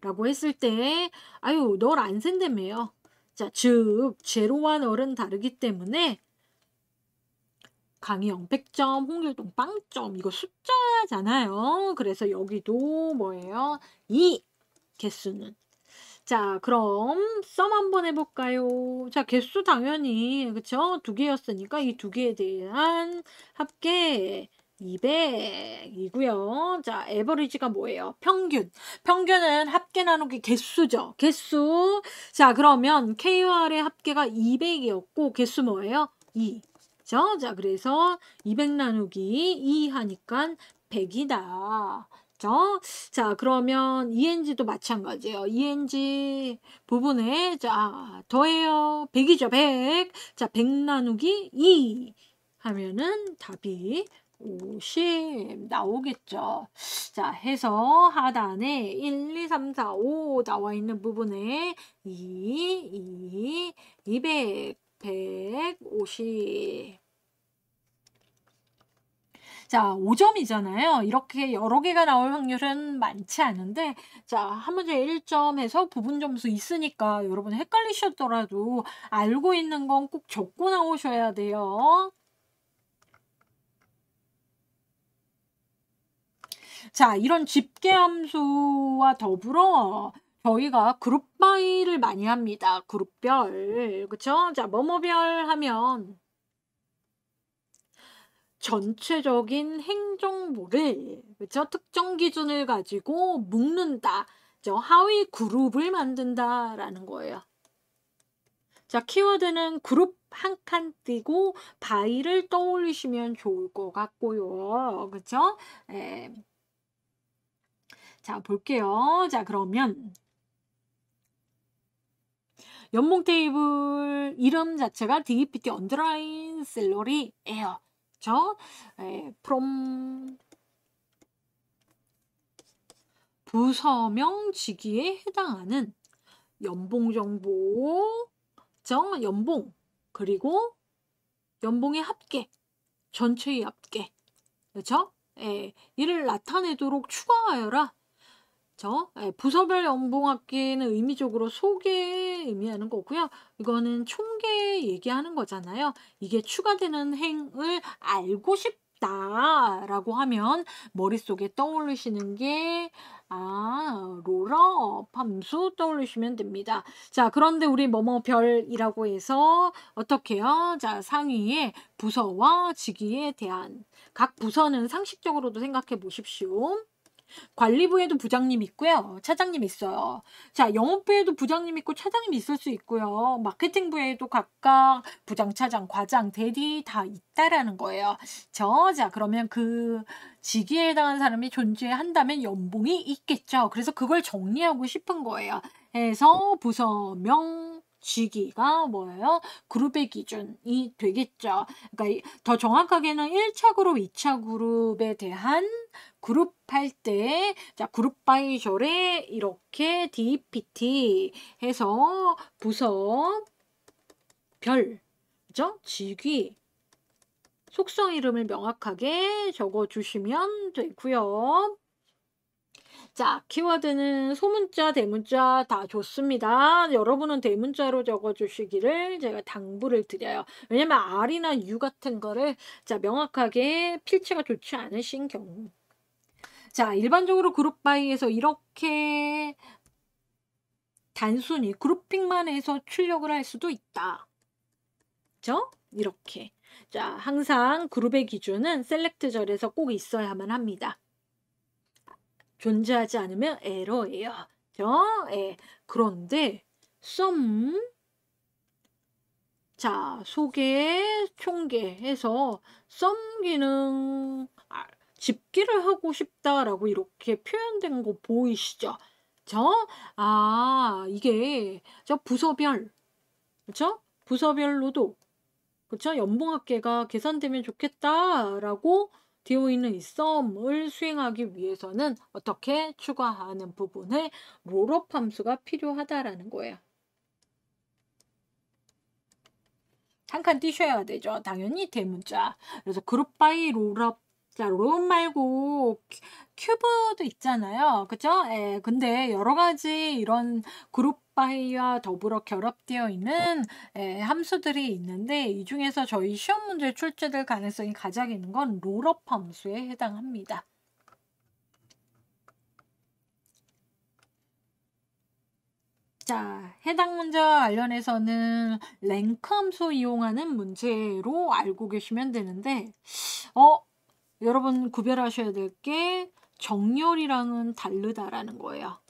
라고 했을 때 아유, 널안 센다며요. 자, 즉 제로와 널은 다르기 때문에 강희영 100점, 홍길동 0점 이거 숫자잖아요. 그래서 여기도 뭐예요? 2 개수는 자 그럼 썸 한번 해볼까요? 자 개수 당연히 그쵸? 두 개였으니까 이 두 개에 대한 합계 200이고요. 자, 에버리지가 뭐예요? 평균. 평균은 합계 나누기 개수죠. 개수. 자, 그러면 KR의 합계가 200이었고 개수 뭐예요? 2. 됐죠? 자, 그래서 200 나누기 2 하니까 100이다. 그죠 자, 그러면 eng도 마찬가지예요. eng 부분에 자, 더해요. 100이죠, 100. 자, 100 나누기 2 하면은 답이 50 나오겠죠. 자, 해서 하단에 1, 2, 3, 4, 5 나와 있는 부분에 2, 2, 200, 150 자, 5점이잖아요. 이렇게 여러 개가 나올 확률은 많지 않은데, 자, 한 문제 1점에서 부분 점수 있으니까 여러분 헷갈리셨더라도 알고 있는 건 꼭 적고 나오셔야 돼요. 자, 이런 집계함수와 더불어 저희가 그룹 바이를 많이 합니다. 그룹별. 그쵸? 자, 뭐뭐별 하면 전체적인 행정부를 그렇죠? 특정 기준을 가지고 묶는다. 그 하위 그룹을 만든다라는 거예요. 자, 키워드는 그룹 한 칸 띄고 바이를 떠올리시면 좋을 것 같고요. 그렇죠? 예. 자, 볼게요. 자, 그러면 연봉 테이블 이름 자체가 d p t 언더라인 셀러리예요 그렇죠? 예, from 부서명 직위에 해당하는 연봉 정보, 정 연봉 그리고 연봉의 합계, 전체의 합계, 그렇죠? 예, 이를 나타내도록 추가하여라. 저 예, 부서별 연봉 합계는 의미적으로 소개 의미하는 거고요. 이거는 총계 얘기하는 거잖아요. 이게 추가되는 행을 알고 싶다 라고 하면 머릿속에 떠올리시는 게 아, 로러 함수 떠올리시면 됩니다. 자, 그런데 우리 뭐뭐별이라고 해서 어떻게요? 자, 상위에 부서와 직위에 대한 각 부서는 상식적으로도 생각해 보십시오. 관리부에도 부장님 있고요. 차장님 있어요. 자, 영업부에도 부장님 있고 차장님 있을 수 있고요. 마케팅부에도 각각 부장, 차장, 과장, 대리 다 있다라는 거예요. 저, 자, 그러면 그 직위에 해당하는 사람이 존재한다면 연봉이 있겠죠. 그래서 그걸 정리하고 싶은 거예요. 해서 부서명 쥐기가 뭐예요? 그룹의 기준이 되겠죠. 그러니까 더 정확하게는 1차 그룹, 2차 그룹에 대한 그룹 할때 자, 그룹 바이 절에 이렇게 DPT 해서 부서 별죠 직위 속성 이름을 명확하게 적어 주시면 되고요. 자, 키워드는 소문자, 대문자 다 좋습니다. 여러분은 대문자로 적어주시기를 제가 당부를 드려요. 왜냐면 R이나 U 같은 거를 자 명확하게 필체가 좋지 않으신 경우 자, 일반적으로 그룹 바이에서 이렇게 단순히 그룹핑만 해서 출력을 할 수도 있다. 그죠? 이렇게. 자, 항상 그룹의 기준은 셀렉트 절에서 꼭 있어야만 합니다. 존재하지 않으면 에러예요. 그죠? 예. 그런데 some 자, 소개, 총계 해서 some 기능 아, 집기를 하고 싶다라고 이렇게 표현된 거 보이시죠? 저 아, 이게 저 부서별 그렇죠? 부서별로도 그렇죠? 연봉 합계가 계산되면 좋겠다라고 되어 있는이 썸을 수행하기 위해서는 어떻게 추가하는 부분에 롤업 함수가 필요하다라는 거예요. 한칸 띄셔야 되죠. 당연히 대문자. 그래서 그룹 바이 롤업 자, 롬 말고 큐브도 있잖아요. 그쵸? 예, 근데 여러 가지 이런 그룹 바이와 더불어 결합되어 있는 예, 함수들이 있는데 이 중에서 저희 시험 문제 출제될 가능성이 가장 있는 건 롤업 함수에 해당합니다. 자, 해당 문제와 관련해서는 랭크 함수 이용하는 문제로 알고 계시면 되는데, 어, 여러분 구별하셔야 될 게 정렬이랑은 다르다라는 거예요.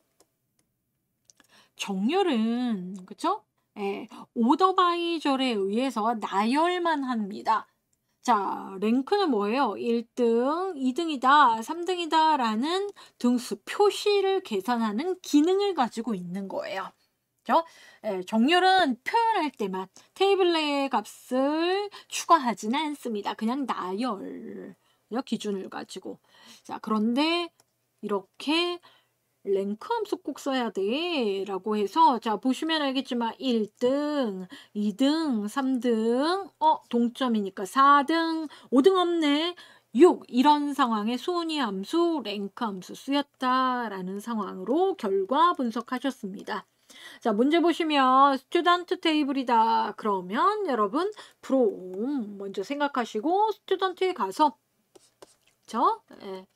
정렬은 그쵸? 예, 오더바이절에 의해서 나열만 합니다. 자, 랭크는 뭐예요? 1등, 2등이다, 3등이다 라는 등수 표시를 계산하는 기능을 가지고 있는 거예요. 그죠? 예, 정렬은 표현할 때만 테이블 내 값을 추가하지는 않습니다. 그냥 나열. 있거든요. 기준을 가지고. 자, 그런데 이렇게 랭크 함수 꼭 써야 돼 라고 해서 자 보시면 알겠지만 1등 2등 3등 어 동점이니까 4등 5등 없네 6 이런 상황에 순위 함수 랭크 함수 쓰였다 라는 상황으로 결과 분석하셨습니다 자 문제 보시면 스튜던트 테이블이다 그러면 여러분 프롬 먼저 생각하시고 스튜던트에 가서 그쵸? 예.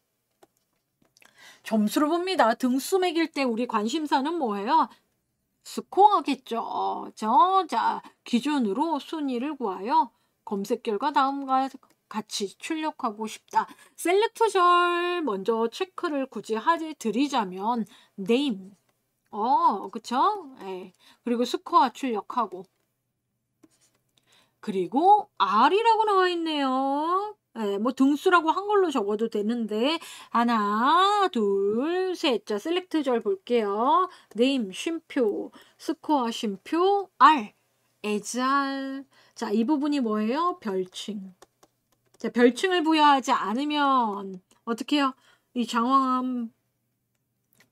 점수를 봅니다. 등수 매길 때 우리 관심사는 뭐예요? 스코어겠죠. 저, 자, 기준으로 순위를 구하여 검색 결과 다음과 같이 출력하고 싶다. 셀렉트절 먼저 체크를 굳이 하지 드리자면 n a 어, 그쵸? 예. 그리고 스코어 출력하고. 그리고 R이라고 나와 있네요. 예, 뭐 등수라고 한 걸로 적어도 되는데 하나, 둘, 셋. 자, 셀렉트 절 볼게요. 네임 쉼표, 스코어 쉼표, R, 에잘. 자, 이 부분이 뭐예요? 별칭. 자, 별칭을 부여하지 않으면 어떻게 해요? 이 장황함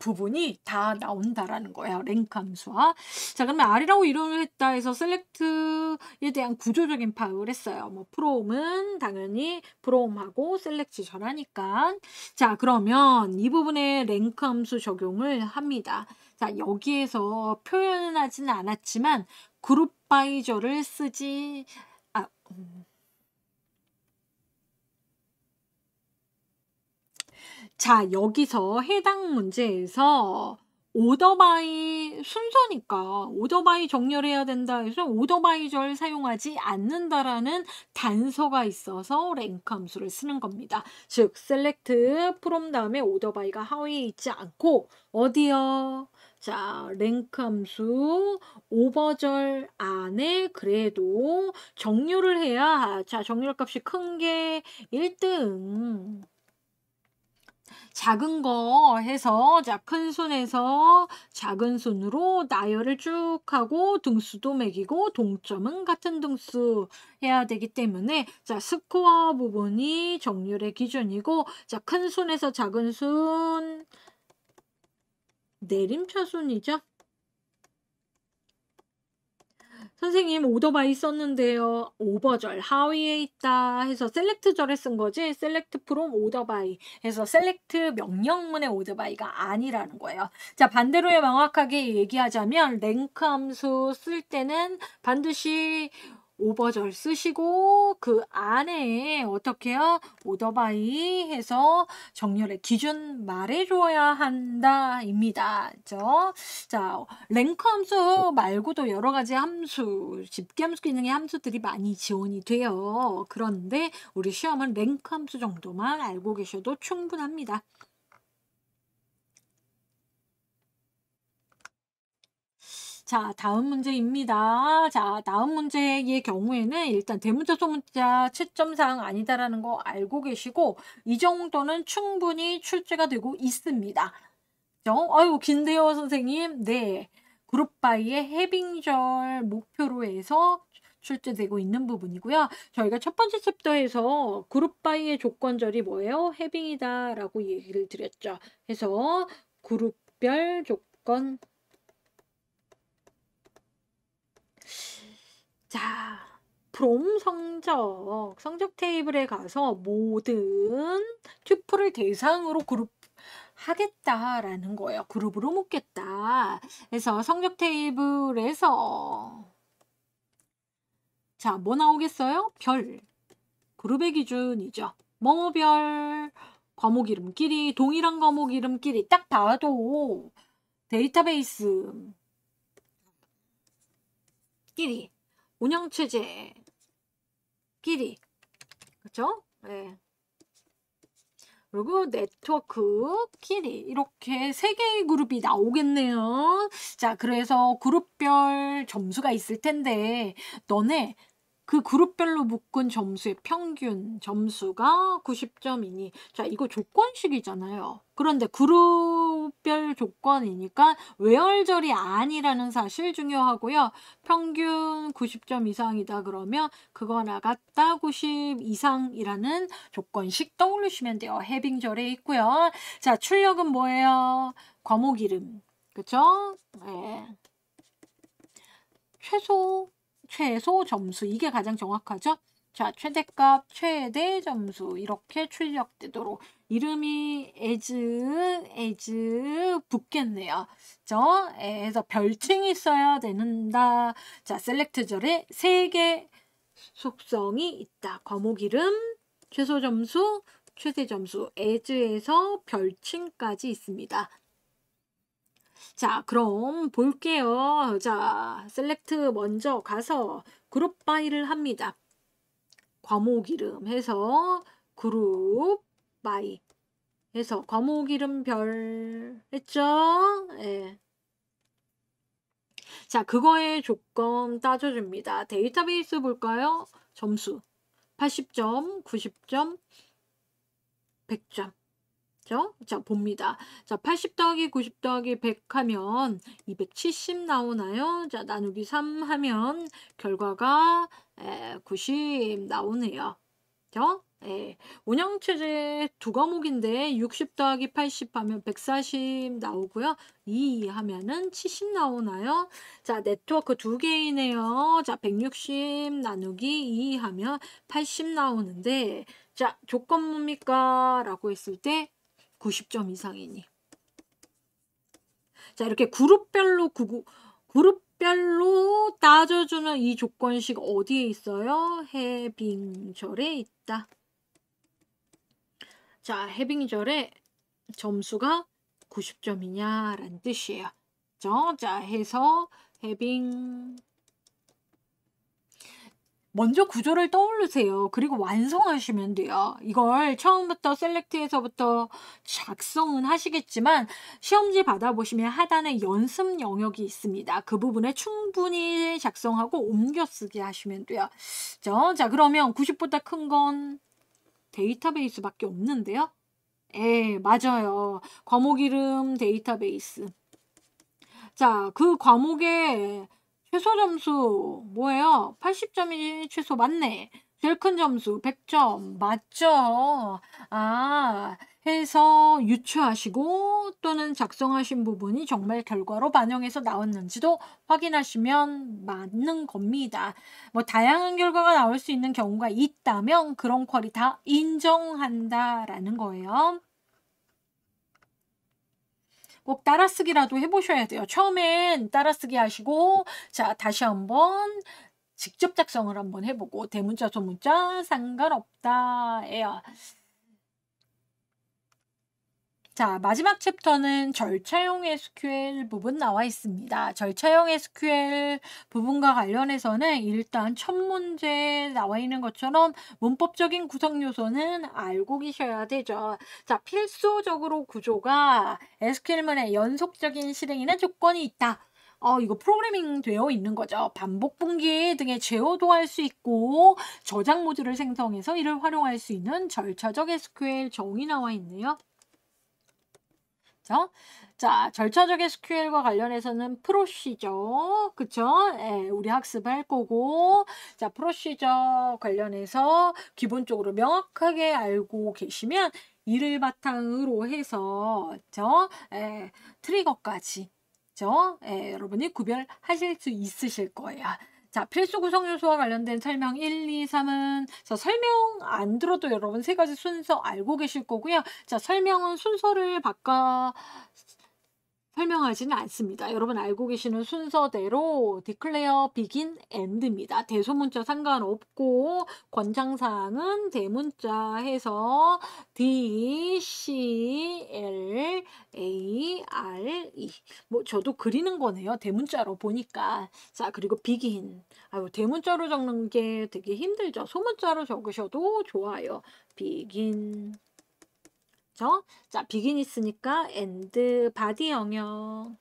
부분이 다 나온다라는 거예요. 랭크 함수와. 자, 그러면 R이라고 이름을 했다 해서 셀렉트에 대한 구조적인 파악을 했어요. 뭐 프롬은 당연히 프롬하고 셀렉트 전하니까. 자, 그러면 이 부분에 랭크 함수 적용을 합니다. 자, 여기에서 표현은 하지는 않았지만 그룹 바이저를 쓰지 아 음. 자, 여기서 해당 문제에서 오더바이 순서니까 오더바이 정렬해야 된다 해서 오더바이절 사용하지 않는다라는 단서가 있어서 랭크 함수를 쓰는 겁니다. 즉 select from 다음에 오더바이가 하위에 있지 않고 어디요? 자, 랭크 함수 오버절 안에 그래도 정렬을 해야 자, 정렬 값이 큰 게 1등 작은 거 해서 자, 큰 손에서 작은 손으로 나열을 쭉 하고 등수도 매기고 동점은 같은 등수 해야 되기 때문에 자, 스코어 부분이 정률의 기준이고 자, 큰 손에서 작은 손 내림차순이죠. 선생님 오더바이 썼는데요. 오버절 하위에 있다 해서 셀렉트절에 쓴 거지 셀렉트 프롬 오더바이 해서 셀렉트 명령문의 오더바이가 아니라는 거예요. 자 반대로 명확하게 얘기하자면 랭크 함수 쓸 때는 반드시 오버절 쓰시고 그 안에 어떻게요? 오더바이 해서 정렬의 기준 말해줘야 한다입니다. 자, 랭크 함수 말고도 여러 가지 함수, 집계함수 기능의 함수들이 많이 지원이 돼요. 그런데 우리 시험은 랭크 함수 정도만 알고 계셔도 충분합니다. 자, 다음 문제입니다. 자, 다음 문제의 경우에는 일단 대문자 소문자 채점상 아니다라는 거 알고 계시고 이 정도는 충분히 출제가 되고 있습니다. 아유, 긴데요, 선생님. 네. 그룹 바이의 해빙절 목표로 해서 출제되고 있는 부분이고요. 저희가 첫 번째 챕터에서 그룹 바이의 조건절이 뭐예요? 해빙이다라고 얘기를 드렸죠. 그서 그룹별 조건 자, 프롬 성적. 성적 테이블에 가서 모든 튜플을 대상으로 그룹 하겠다라는 거예요. 그룹으로 묶겠다. 그래서 성적 테이블에서 자, 뭐 나오겠어요? 별. 그룹의 기준이죠. 뭐별, 과목 이름끼리, 동일한 과목 이름끼리 딱 봐도 데이터베이스 끼리 운영 체제 끼리 그렇죠? 네. 예. 그리고 네트워크 끼리 이렇게 세 개의 그룹이 나오겠네요. 자, 그래서 그룹별 점수가 있을 텐데 너네 그 그룹별로 묶은 점수의 평균 점수가 90점이니 자, 이거 조건식이잖아요. 그런데 그룹 성별별 조건이니까 외월절이 아니라는 사실 중요하고요. 평균 90점 이상이다 그러면 그거 나갔다 90 이상이라는 조건씩 떠올리시면 돼요. 해빙절에 있고요. 자, 출력은 뭐예요? 과목 이름. 그쵸? 네. 최소, 최소 점수. 이게 가장 정확하죠? 자, 최대값, 최대 점수 이렇게 출력되도록 이름이 as, as 붙겠네요. 저 에서 별칭이 써야 되다 자, 셀렉트절에 세개 속성이 있다. 과목 이름, 최소 점수, 최대 점수, as에서 별칭까지 있습니다. 자, 그럼 볼게요. 자, 셀렉트 먼저 가서 그룹 바이를 합니다. 과목이름 해서 그룹 마이 해서 과목이름별 했죠? 예. 자, 그거의 조건 따져줍니다. 데이터베이스 볼까요? 점수 80점, 90점, 100점. 그죠? 자, 봅니다. 자, 80 더하기 90 더하기 100 하면 270 나오나요? 자, 나누기 3 하면 결과가 에, 90 나오네요. 그죠? 예, 운영체제 두 과목인데 60 더하기 80 하면 140 나오고요. 2 하면은 70 나오나요? 자, 네트워크 두 개이네요. 자, 160 나누기 2 하면 80 나오는데 자, 조건 뭡니까? 라고 했을 때 90점 이상이니. 자, 이렇게 그룹별로 구구, 그룹별로 따져주는 이 조건식 어디에 있어요? 해빙절에 있다. 자, 해빙절의 점수가 90점이냐라는 뜻이에요. 그죠? 자, 해서 해빙 먼저 구조를 떠올르세요 그리고 완성하시면 돼요. 이걸 처음부터 셀렉트에서부터 작성은 하시겠지만 시험지 받아보시면 하단에 연습 영역이 있습니다. 그 부분에 충분히 작성하고 옮겨쓰기 하시면 돼요. 자, 그러면 90보다 큰 건 데이터베이스밖에 없는데요. 예, 맞아요. 과목 이름 데이터베이스. 자, 그 과목에 최소 점수 뭐예요? 80점이 최소 맞네. 제일 큰 점수 100점 맞죠? 아 해서 유추하시고 또는 작성하신 부분이 정말 결과로 반영해서 나왔는지도 확인하시면 맞는 겁니다. 뭐 다양한 결과가 나올 수 있는 경우가 있다면 그런 퀄이 다 인정한다라는 거예요. 꼭 따라쓰기라도 해보셔야 돼요. 처음엔 따라쓰기 하시고 자 다시 한번 직접 작성을 한번 해보고 대문자 소문자 상관없다 에요. 자, 마지막 챕터는 절차용 SQL 부분 나와 있습니다. 절차용 SQL 부분과 관련해서는 일단 첫 문제에 나와 있는 것처럼 문법적인 구성 요소는 알고 계셔야 되죠. 자, 필수적으로 구조가 SQL문의 연속적인 실행이나 조건이 있다. 어, 이거 프로그래밍 되어 있는 거죠. 반복 분기 등의 제어도 할 수 있고 저장 모드를 생성해서 이를 활용할 수 있는 절차적 SQL 정이 나와 있네요. 그쵸? 자, 절차적 인 SQL과 관련해서는 프로시저, 그쵸? 예, 우리 학습할 거고, 자, 프로시저 관련해서 기본적으로 명확하게 알고 계시면 이를 바탕으로 해서, 저, 예, 트리거까지, 저, 예, 여러분이 구별하실 수 있으실 거예요. 자, 필수 구성 요소와 관련된 설명 1, 2, 3은 자, 설명 안 들어도 여러분 세 가지 순서 알고 계실 거고요. 자, 설명은 순서를 바꿔 설명하지는 않습니다. 여러분 알고 계시는 순서대로 declare begin end입니다. 대소문자 상관없고 권장사항은 대문자 해서 D C L A R E 뭐 저도 그리는 거네요. 대문자로 보니까 자 그리고 begin 아유 대문자로 적는 게 되게 힘들죠. 소문자로 적으셔도 좋아요. begin 그쵸? 자, b e g i 있으니까 and b o 영역.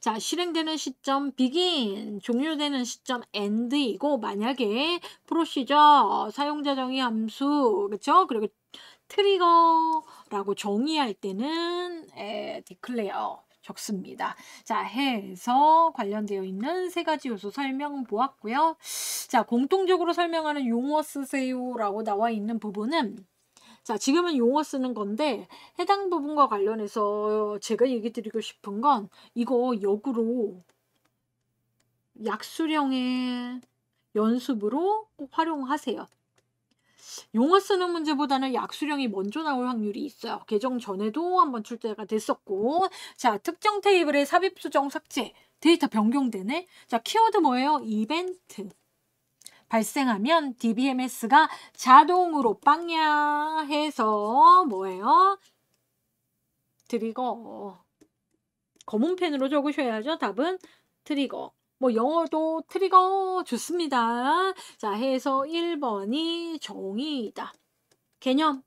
자, 실행되는 시점 begin, 종료되는 시점 end이고 만약에 프로시저, 사용자 정의 함수, 그렇죠? 그리고 트리거라고 정의할 때는 에, declare 적습니다. 자, 해서 관련되어 있는 세 가지 요소 설명 보았고요. 자, 공통적으로 설명하는 용어 쓰세요라고 나와 있는 부분은 자, 지금은 용어 쓰는 건데 해당 부분과 관련해서 제가 얘기 드리고 싶은 건 이거 역으로 약수령의 연습으로 꼭 활용하세요. 용어 쓰는 문제보다는 약수령이 먼저 나올 확률이 있어요. 개정 전에도 한번 출제가 됐었고 자 특정 테이블에 삽입 수정 삭제 데이터 변경되네. 자 키워드 뭐예요? 이벤트 발생하면 DBMS가 자동으로 빵야 해서 뭐예요? 트리거. 검은 펜으로 적으셔야죠. 답은 트리거. 뭐 영어도 트리거 좋습니다. 자, 해서 1번이 정이다 개념.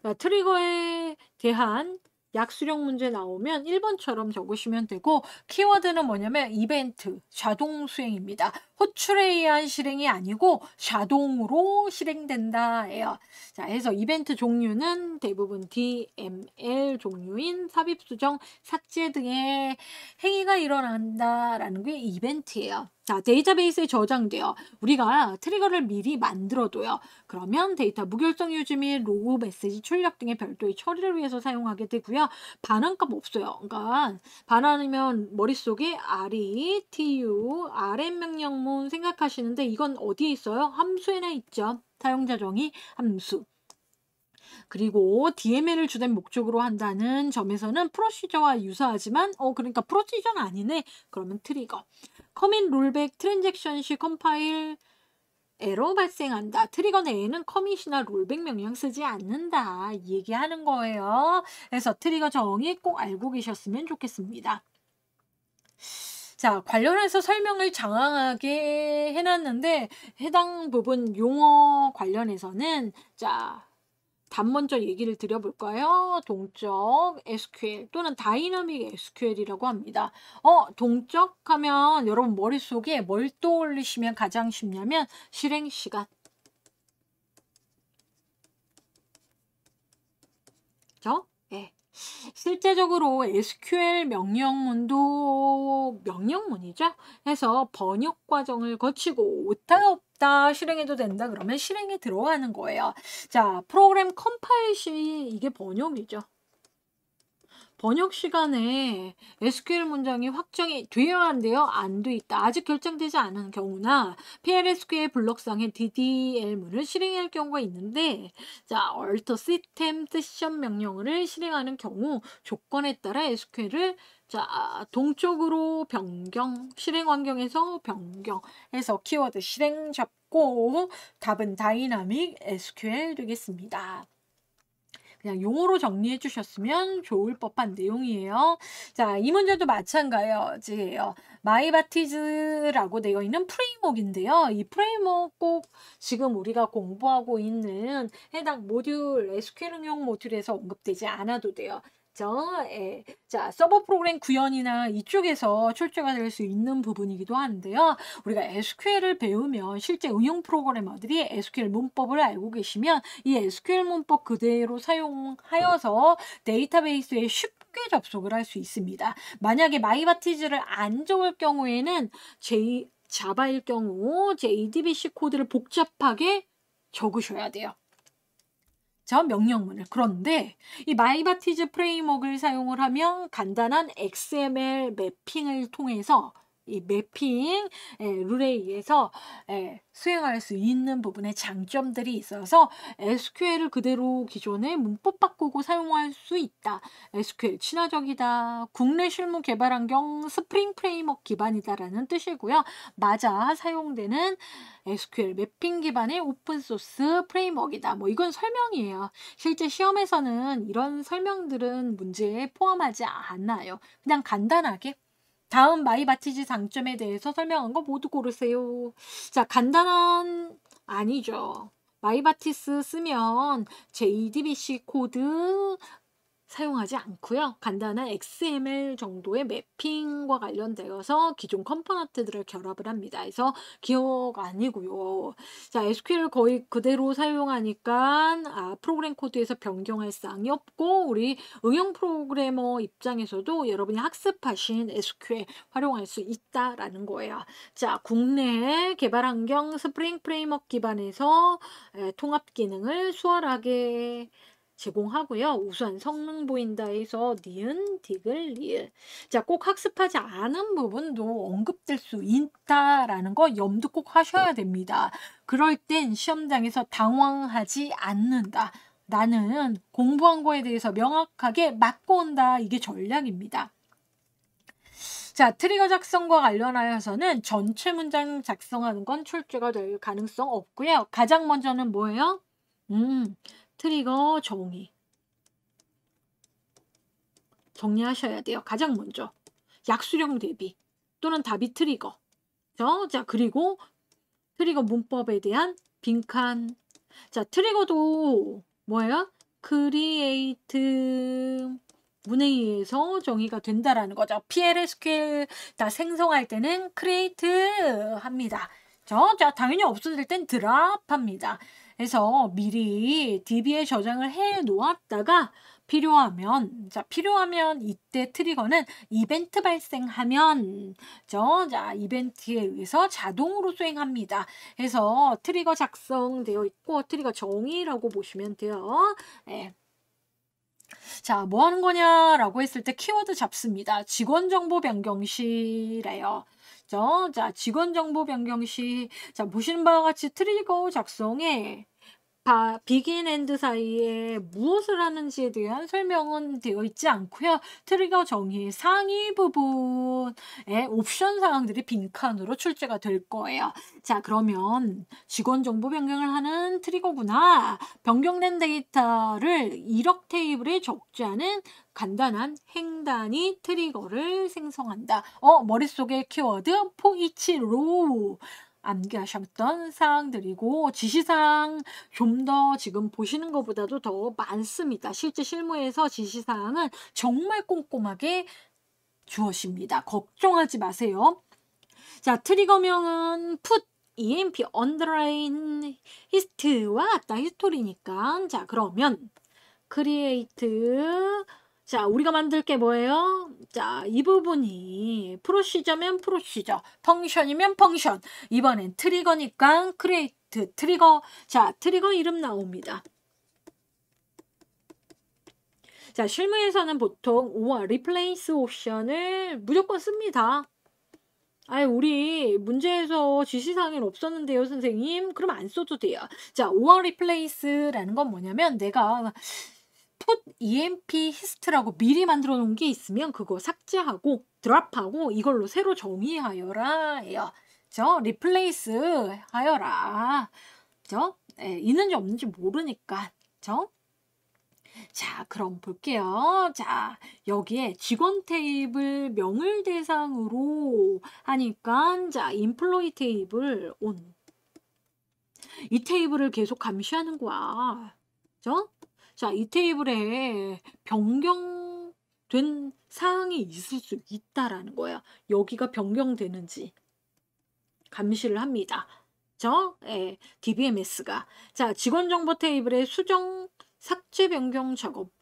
그러니까 트리거에 대한 약수령 문제 나오면 1번처럼 적으시면 되고 키워드는 뭐냐면 이벤트, 자동 수행입니다. 호출에 의한 실행이 아니고 자동으로 실행된다에요 자, 해서 이벤트 종류는 대부분 DML 종류인 삽입 수정, 삭제 등의 행위가 일어난다라는 게 이벤트예요. 자, 데이터베이스에 저장되어 우리가 트리거를 미리 만들어둬요. 그러면 데이터 무결성 유지 및 로그 메시지 출력 등의 별도의 처리를 위해서 사용하게 되고요. 반환값 없어요. 그러니까 반환이면 머릿속에 RE, TU, RM 명령 호르 생각하시는데 이건 어디에 있어요? 함수에나 있죠. 사용자정의 함수. 그리고 DMA를 주된 목적으로 한다는 점에서는 프로시저와 유사하지만 어 그러니까 프로시저는 아니네. 그러면 트리거. 커밋 롤백 트랜잭션 시 컴파일 에러 발생한다. 트리거내에는 커밋이나 롤백 명령 쓰지 않는다. 이 얘기하는 거예요. 그래서 트리거 정의 꼭 알고 계셨으면 좋겠습니다. 자, 관련해서 설명을 장황하게 해놨는데, 해당 부분 용어 관련해서는, 자, 단 먼저 얘기를 드려볼까요? 동적 SQL 또는 다이나믹 SQL이라고 합니다. 어, 동적 하면 여러분 머릿속에 뭘 떠올리시면 가장 쉽냐면 실행 시간. 그죠? 실제적으로 SQL 명령문도 명령문이죠. 해서 번역 과정을 거치고 오타 없다 실행해도 된다 그러면 실행에 들어가는 거예요. 자, 프로그램 컴파일 시 이게 번역이죠. 번역 시간에 SQL 문장이 확정이 되어야 한대요. 안 돼 있다. 아직 결정되지 않은 경우나 PLSQL 블록상의 DDL문을 실행할 경우가 있는데 자, a l t system session 명령을 실행하는 경우 조건에 따라 SQL을 자, 동쪽으로 변경, 실행 환경에서 변경해서 키워드 실행 잡고 답은 다이나믹 SQL 되겠습니다. 그냥 용어로 정리해 주셨으면 좋을 법한 내용이에요. 자, 이 문제도 마찬가지예요. 마이바티즈라고 어, 되어 있는 프레임워크인데요. 이 프레임워크 꼭 지금 우리가 공부하고 있는 해당 모듈, SQL용 모듈에서 언급되지 않아도 돼요. 그죠 예. 자, 서버 프로그램 구현이나 이쪽에서 출제가 될 수 있는 부분이기도 한데요. 우리가 SQL을 배우면 실제 응용 프로그래머들이 SQL 문법을 알고 계시면 이 SQL 문법 그대로 사용하여서 데이터베이스에 쉽게 접속을 할 수 있습니다. 만약에 마이바티즈를 안좋을 경우에는 J, 자바일 경우 JDBC 코드를 복잡하게 적으셔야 돼요. 저 명령문을. 그런데 이 마이바티즈 프레임워크를 사용을 하면 간단한 XML 매핑을 통해서 이 매핑 예, 룰에 의해서 예, 수행할 수 있는 부분의 장점들이 있어서 SQL을 그대로 기존의 문법 바꾸고 사용할 수 있다. SQL 친화적이다. 국내 실무 개발 환경 스프링 프레임워크 기반이다라는 뜻이고요. 맞아 사용되는 SQL 매핑 기반의 오픈소스 프레임워크이다. 뭐 이건 설명이에요. 실제 시험에서는 이런 설명들은 문제에 포함하지 않아요. 그냥 간단하게 다음 마이바티지 장점에 대해서 설명한 거 모두 고르세요. 자, 간단한 아니죠. 마이바티스 쓰면 JDBC 코드, 사용하지 않고요. 간단한 XML 정도의 매핑과 관련되어서 기존 컴포넌트들을 결합을 합니다. 그래서 기억 아니고요. 자, SQL 거의 그대로 사용하니까 아, 프로그램 코드에서 변경할 사항이 없고 우리 응용 프로그래머 입장에서도 여러분이 학습하신 SQL 활용할 수 있다라는 거예요. 자, 국내 개발 환경 스프링 프레임워크 기반에서 통합 기능을 수월하게 제공하고요. 우선 성능 보인다 해서 니은, 디귿, 리을. 자, 꼭 학습하지 않은 부분도 언급될 수 있다라는 거 염두 꼭 하셔야 됩니다. 그럴 땐 시험장에서 당황하지 않는다. 나는 공부한 거에 대해서 명확하게 맞고 온다. 이게 전략입니다. 자, 트리거 작성과 관련하여서는 전체 문장 작성하는 건 출제가 될 가능성 없고요. 가장 먼저는 뭐예요? 음, 트리거 종이 정리하셔야 돼요. 가장 먼저 약수령 대비 또는 답이 트리거 자 그리고 트리거 문법에 대한 빈칸 자 트리거도 뭐예요? 크리에이트 문에 의해서 정의가 된다라는 거죠. PLSQL 다 생성할 때는 크리에이트 합니다. 저, 자, 당연히 없어질 땐 드랍합니다. 그서 미리 DB에 저장을 해 놓았다가 필요하면 자 필요하면 이때 트리거는 이벤트 발생하면 저자 이벤트에 의해서 자동으로 수행합니다. 그서 트리거 작성되어 있고 트리거 정의라고 보시면 돼요. 네. 자, 뭐 하는 거냐라고 했을 때 키워드 잡습니다. 직원 정보 변경 시래요. 자, 직원 정보 변경 시, 자, 보시는 바와 같이 트리거 작성에 바, 비긴 엔드 사이에 무엇을 하는지에 대한 설명은 되어 있지 않고요. 트리거 정의 상위 부분에 옵션 사항들이 빈칸으로 출제가 될 거예요. 자 그러면 직원 정보 변경을 하는 트리거구나. 변경된 데이터를 이력 테이블에 적지 않은 간단한 행단이 트리거를 생성한다. 어, 머릿속에 키워드 포이치 로우. 암기하셨던 사항들이고 지시사항 좀 더 지금 보시는 것보다도 더 많습니다. 실제 실무에서 지시사항은 정말 꼼꼼하게 주어집니다. 걱정하지 마세요. 자, 트리거명은 put, emp, underline, hist와 다 히스토리니까. 자, 그러면 create 자, 우리가 만들 게 뭐예요? 자, 이 부분이 프로시저면 프로시저, 펑션이면 펑션. 이번엔 트리거니까 크리에이트 트리거. 자, 트리거 이름 나옵니다. 자, 실무에서는 보통 우와 리플레이스 옵션을 무조건 씁니다. 아니 우리 문제에서 지시사항엔 없었는데요 선생님 그럼 안 써도 돼요 자 오어 리플레이스라는 건 뭐냐면 내가 put emp h 히스트라고 미리 만들어 놓은 게 있으면 그거 삭제하고 드랍하고 이걸로 새로 정의하여라 해요저 리플레이스 하여라. 저 예, 있는지 없는지 모르니까. 저 자, 그럼 볼게요. 자, 여기에 직원 테이블 명을 대상으로 하니까 자, 인플로이 테이블 온. 이 테이블을 계속 감시하는 거야. 그 자, 이 테이블에 변경된 사항이 있을 수 있다라는 거예요. 여기가 변경되는지 감시를 합니다. 저 예, DBMS가 자 직원 정보 테이블의 수정 삭제 변경 작업이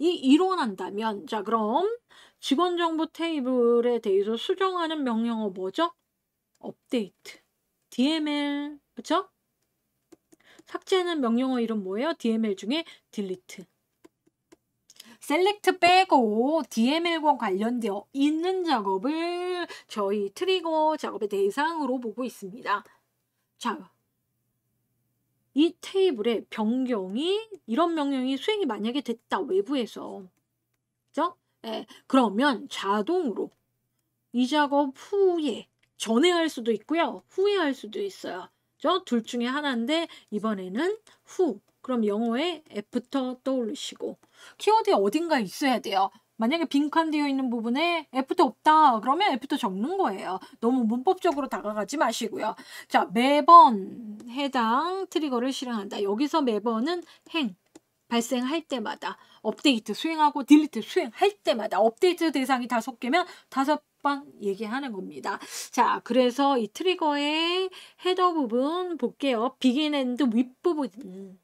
일어난다면 자 그럼 직원 정보 테이블에 대해서 수정하는 명령어 뭐죠? 업데이트 DML 그렇죠? 삭제는 명령어 이름 뭐예요? DML 중에 delete. s e l 셀렉트 빼고 DML과 관련되어 있는 작업을 저희 트리거 작업의 대상으로 보고 있습니다. 자, 이 테이블의 변경이 이런 명령이 수행이 만약에 됐다 외부에서 그죠? 예, 그러면 자동으로 이 작업 후에 전에 할 수도 있고요. 후에 할 수도 있어요. 둘 중에 하나인데 이번에는 후 그럼 영어에 애프터 떠올리시고 키워드에 어딘가 있어야 돼요. 만약에 빈칸되어 있는 부분에 애프터 없다 그러면 애프터 적는 거예요. 너무 문법적으로 다가가지 마시고요. 자 매번 해당 트리거를 실행한다. 여기서 매번은 행 발생할 때마다 업데이트 수행하고 딜리트 수행할 때마다 업데이트 대상이 다섯 개면 다섯 번 얘기하는 겁니다. 자, 그래서 이 트리거의 헤더 부분 볼게요. 비긴 엔드 윗부분.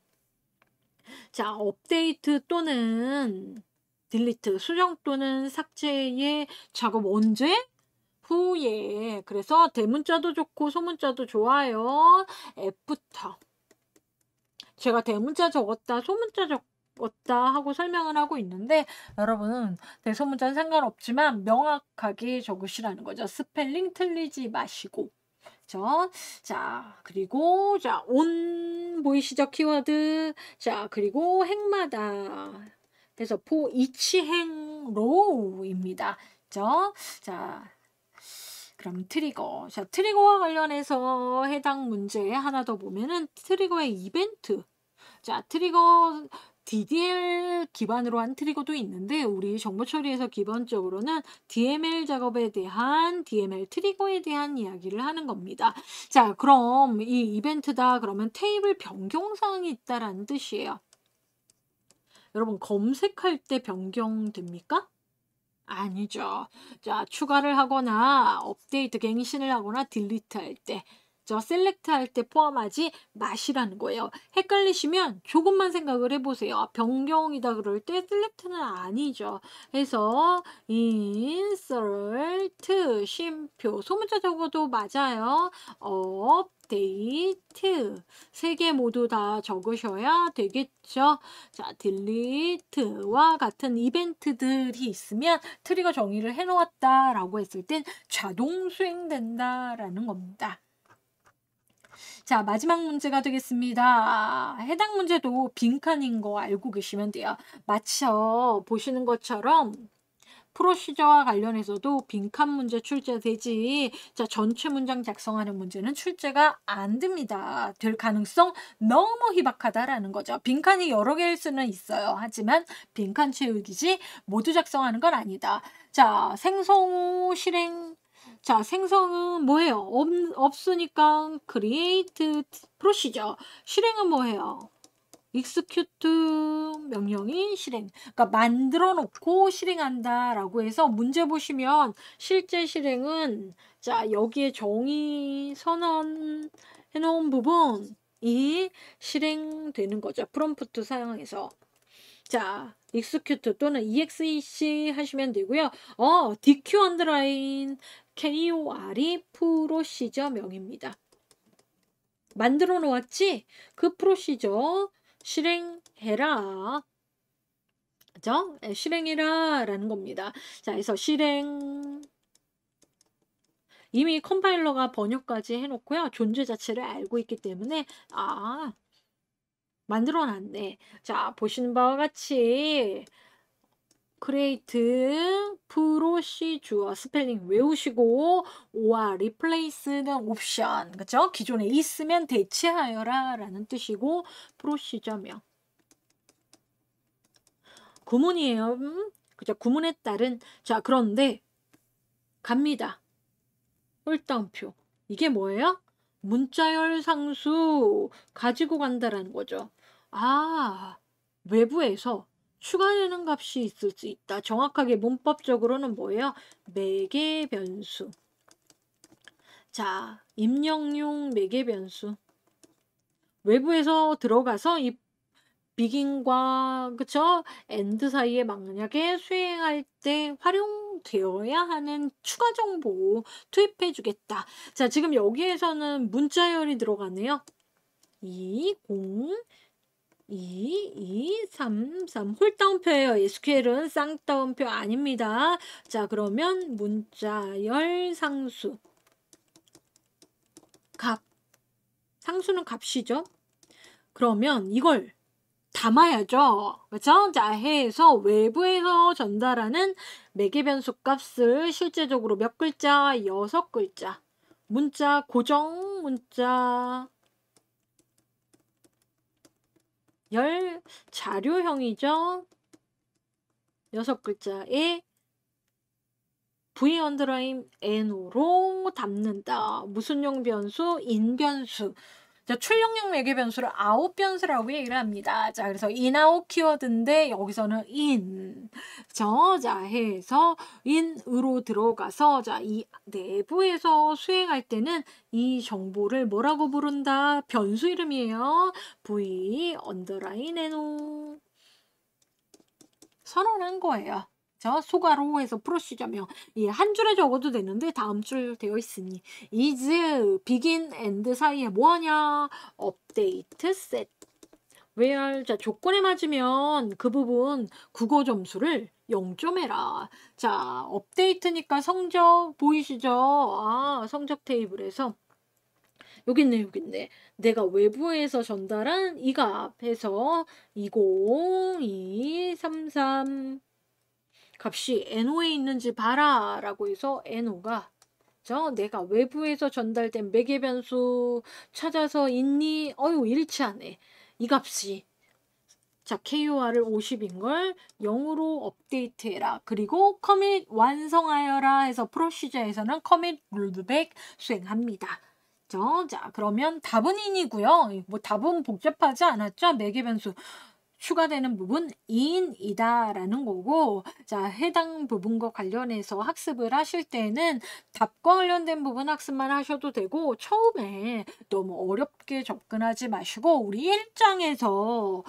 자, 업데이트 또는 딜리트, 수정 또는 삭제의 작업 언제? 후에. 그래서 대문자도 좋고 소문자도 좋아요. 애프터. 제가 대문자 적었다, 소문자 적고 없다 하고 설명을 하고 있는데 여러분은 대소문자는 상관없지만 명확하게 적으시라는 거죠. 스펠링 틀리지 마시고 그렇 자, 그리고 자, 온 보이시죠? 키워드. 자, 그리고 행마다. 그래서 포 이치행 로우입니다. 그렇 자, 그럼 트리거. 자, 트리거와 관련해서 해당 문제 하나 더 보면은 트리거의 이벤트. 자, 트리거 DDL 기반으로 한 트리거도 있는데 우리 정보 처리에서 기본적으로는 DML 작업에 대한 DML 트리거에 대한 이야기를 하는 겁니다. 자, 그럼 이 이벤트다 그러면 테이블 변경 사항이 있다라는 뜻이에요. 여러분 검색할 때 변경됩니까? 아니죠. 자, 추가를 하거나 업데이트 갱신을 하거나 딜리트할 때 먼저 셀렉트 할 때 포함하지 마시라는 거예요. 헷갈리시면 조금만 생각을 해보세요. 변경이다 그럴 때 셀렉트는 아니죠. 그래서 insert 쉼표 소문자 적어도 맞아요. 업 데이트 세 개 모두 다 적으셔야 되겠죠. 자, 딜리트와 같은 이벤트들이 있으면 트리거 정의를 해놓았다라고 했을 땐 자동 수행된다라는 겁니다. 자, 마지막 문제가 되겠습니다. 아, 해당 문제도 빈칸인 거 알고 계시면 돼요. 맞춰 보시는 것처럼 프로시저와 관련해서도 빈칸 문제 출제되지 자 전체 문장 작성하는 문제는 출제가 안 됩니다. 될 가능성 너무 희박하다라는 거죠. 빈칸이 여러 개일 수는 있어요. 하지만 빈칸 채우기지 모두 작성하는 건 아니다. 자 생성후 실행 자, 생성은 뭐예요? 없, 없으니까 create 프로시저. 실행은 뭐예요? execute 명령이 실행. 그러니까 만들어 놓고 실행한다라고 해서 문제 보시면 실제 실행은 자, 여기에 정의 선언 해 놓은 부분이 실행되는 거죠. 프롬프트 사용해서. 자, execute 또는 exec 하시면 되고요. 어, dq 언더라인 케니오 r 이 프로시저 명입니다. 만들어 놓았지? 그 프로시저 실행해라. 그죠? 네, 예, 실행해라 라는 겁니다. 자, 그서 실행 이미 컴파일러가 번역까지 해놓고요. 존재 자체를 알고 있기 때문에 아 만들어놨네. 자, 보시는 바와 같이 크레이트 프로시주어 스펠링 외우시고 와 리플레이스는 옵션 그쵸? 기존에 있으면 대체하여라 라는 뜻이고 프로시저명 구문이에요 그쵸 구문에 따른 자 그런데 갑니다 홀당표 이게 뭐예요? 문자열 상수 가지고 간다라는 거죠 아 외부에서 추가되는 값이 있을 수 있다. 정확하게 문법적으로는 뭐예요? 매개 변수. 자, 입력용 매개 변수. 외부에서 들어가서 이 비긴과 그쵸 엔드 사이에 만약에 수행할 때 활용되어야 하는 추가 정보 투입해 주겠다. 자 지금 여기에서는 문자열이 들어가네요. 20 2, 2, 3, 3 홀다운표예요. SQL은 쌍따옴표 아닙니다. 자 그러면 문자열 상수 값 상수는 값이죠. 그러면 이걸 담아야죠. 그렇죠? 자, 해서 외부에서 전달하는 매개변수 값을 실제적으로 몇 글자? 여섯 글자. 문자 고정 문자 열 자료형이죠. 여섯 글자에 V 언더라인 NO로 담는다. 무슨 용 변수? 인변수. 자, 출력용 매개 변수를 아웃 변수라고 얘기를 합니다. 자, 그래서 in out 키워드인데 여기서는 in 저 자, 해서 in으로 들어가서 자, 이 내부에서 수행할 때는 이 정보를 뭐라고 부른다? 변수 이름이에요. v 언더라인 no 선언한 거예요. 저 소가로 해서 풀어시자면 예, 한 줄에 적어도 되는데 다음 줄 되어 있으니 is begin and 사이에 뭐하냐 업데이트 set where 자 조건에 맞으면 그 부분 국어 점수를 0점 해라. 자 업데이트니까 성적 보이시죠? 아 성적 테이블에서 여기 있네 여기 있네 내가 외부에서 전달한 이 값에서 2 0 2 3 3 값이 NO에 있는지 봐라 라고 해서 NO가 저 내가 외부에서 전달된 매개 변수 찾아서 있니? 어유 일치하네. 이 값이 자, KOR을 50인 걸 0으로 업데이트해라. 그리고 커밋 완성하여라 해서 프로시저에서는 커밋 롤드백 수행합니다. 자, 그러면 답은 인이고요. 뭐 답은 복잡하지 않았죠? 매개 변수. 추가되는 부분 인이다라는 거고 자 해당 부분과 관련해서 학습을 하실 때는 답과 관련된 부분 학습만 하셔도 되고 처음에 너무 어렵게 접근하지 마시고 우리 1장에서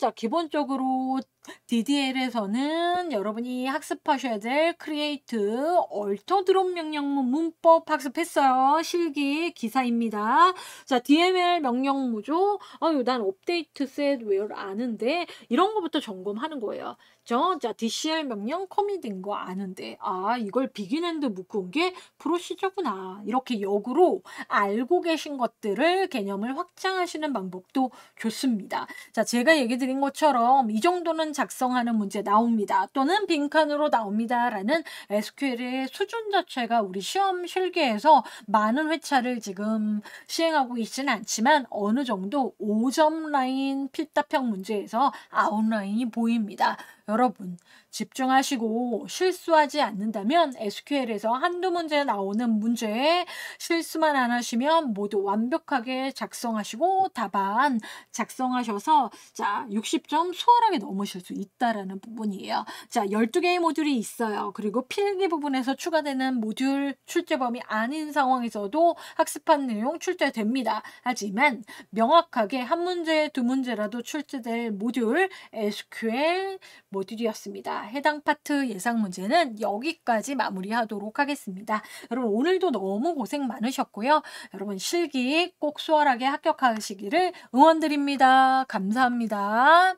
자 기본적으로 DDL에서는 여러분이 학습하셔야 될 크리에이트 얼터 드롭 명령문 문법 학습했어요. 실기 기사입니다. 자, DML 명령무죠. 아유, 난 업데이트 셋웨어 아는데 이런 거부터 점검하는 거예요. 저, 자, DCL 명령 커밋된 거 아는데 아, 이걸 비긴핸드 묶은 게 프로시저구나. 이렇게 역으로 알고 계신 것들을 개념을 확장하시는 방법도 좋습니다. 자, 제가 얘기 드린 것처럼 이 정도는 빈칸 작성하는 문제 나옵니다. 또는 빈칸으로 나옵니다라는 SQL의 수준 자체가 우리 시험 실기에서 많은 회차를 지금 시행하고 있지는 않지만 어느 정도 5점 라인 필답형 문제에서 아웃라인이 보입니다. 여러분, 집중하시고 실수하지 않는다면 SQL에서 한두 문제 나오는 문제에 실수만 안 하시면 모두 완벽하게 작성하시고 답안 작성하셔서 자, 60점 수월하게 넘으실 수 있다라는 부분이에요. 자, 12개의 모듈이 있어요. 그리고 필기 부분에서 추가되는 모듈 출제 범위 아닌 상황에서도 학습한 내용 출제됩니다. 하지만 명확하게 한 문제, 두 문제라도 출제될 모듈 SQL 뭐 보여드렸습니다. 해당 파트 예상 문제는 여기까지 마무리하도록 하겠습니다. 여러분 오늘도 너무 고생 많으셨고요. 여러분 실기 꼭 수월하게 합격하시기를 응원드립니다. 감사합니다.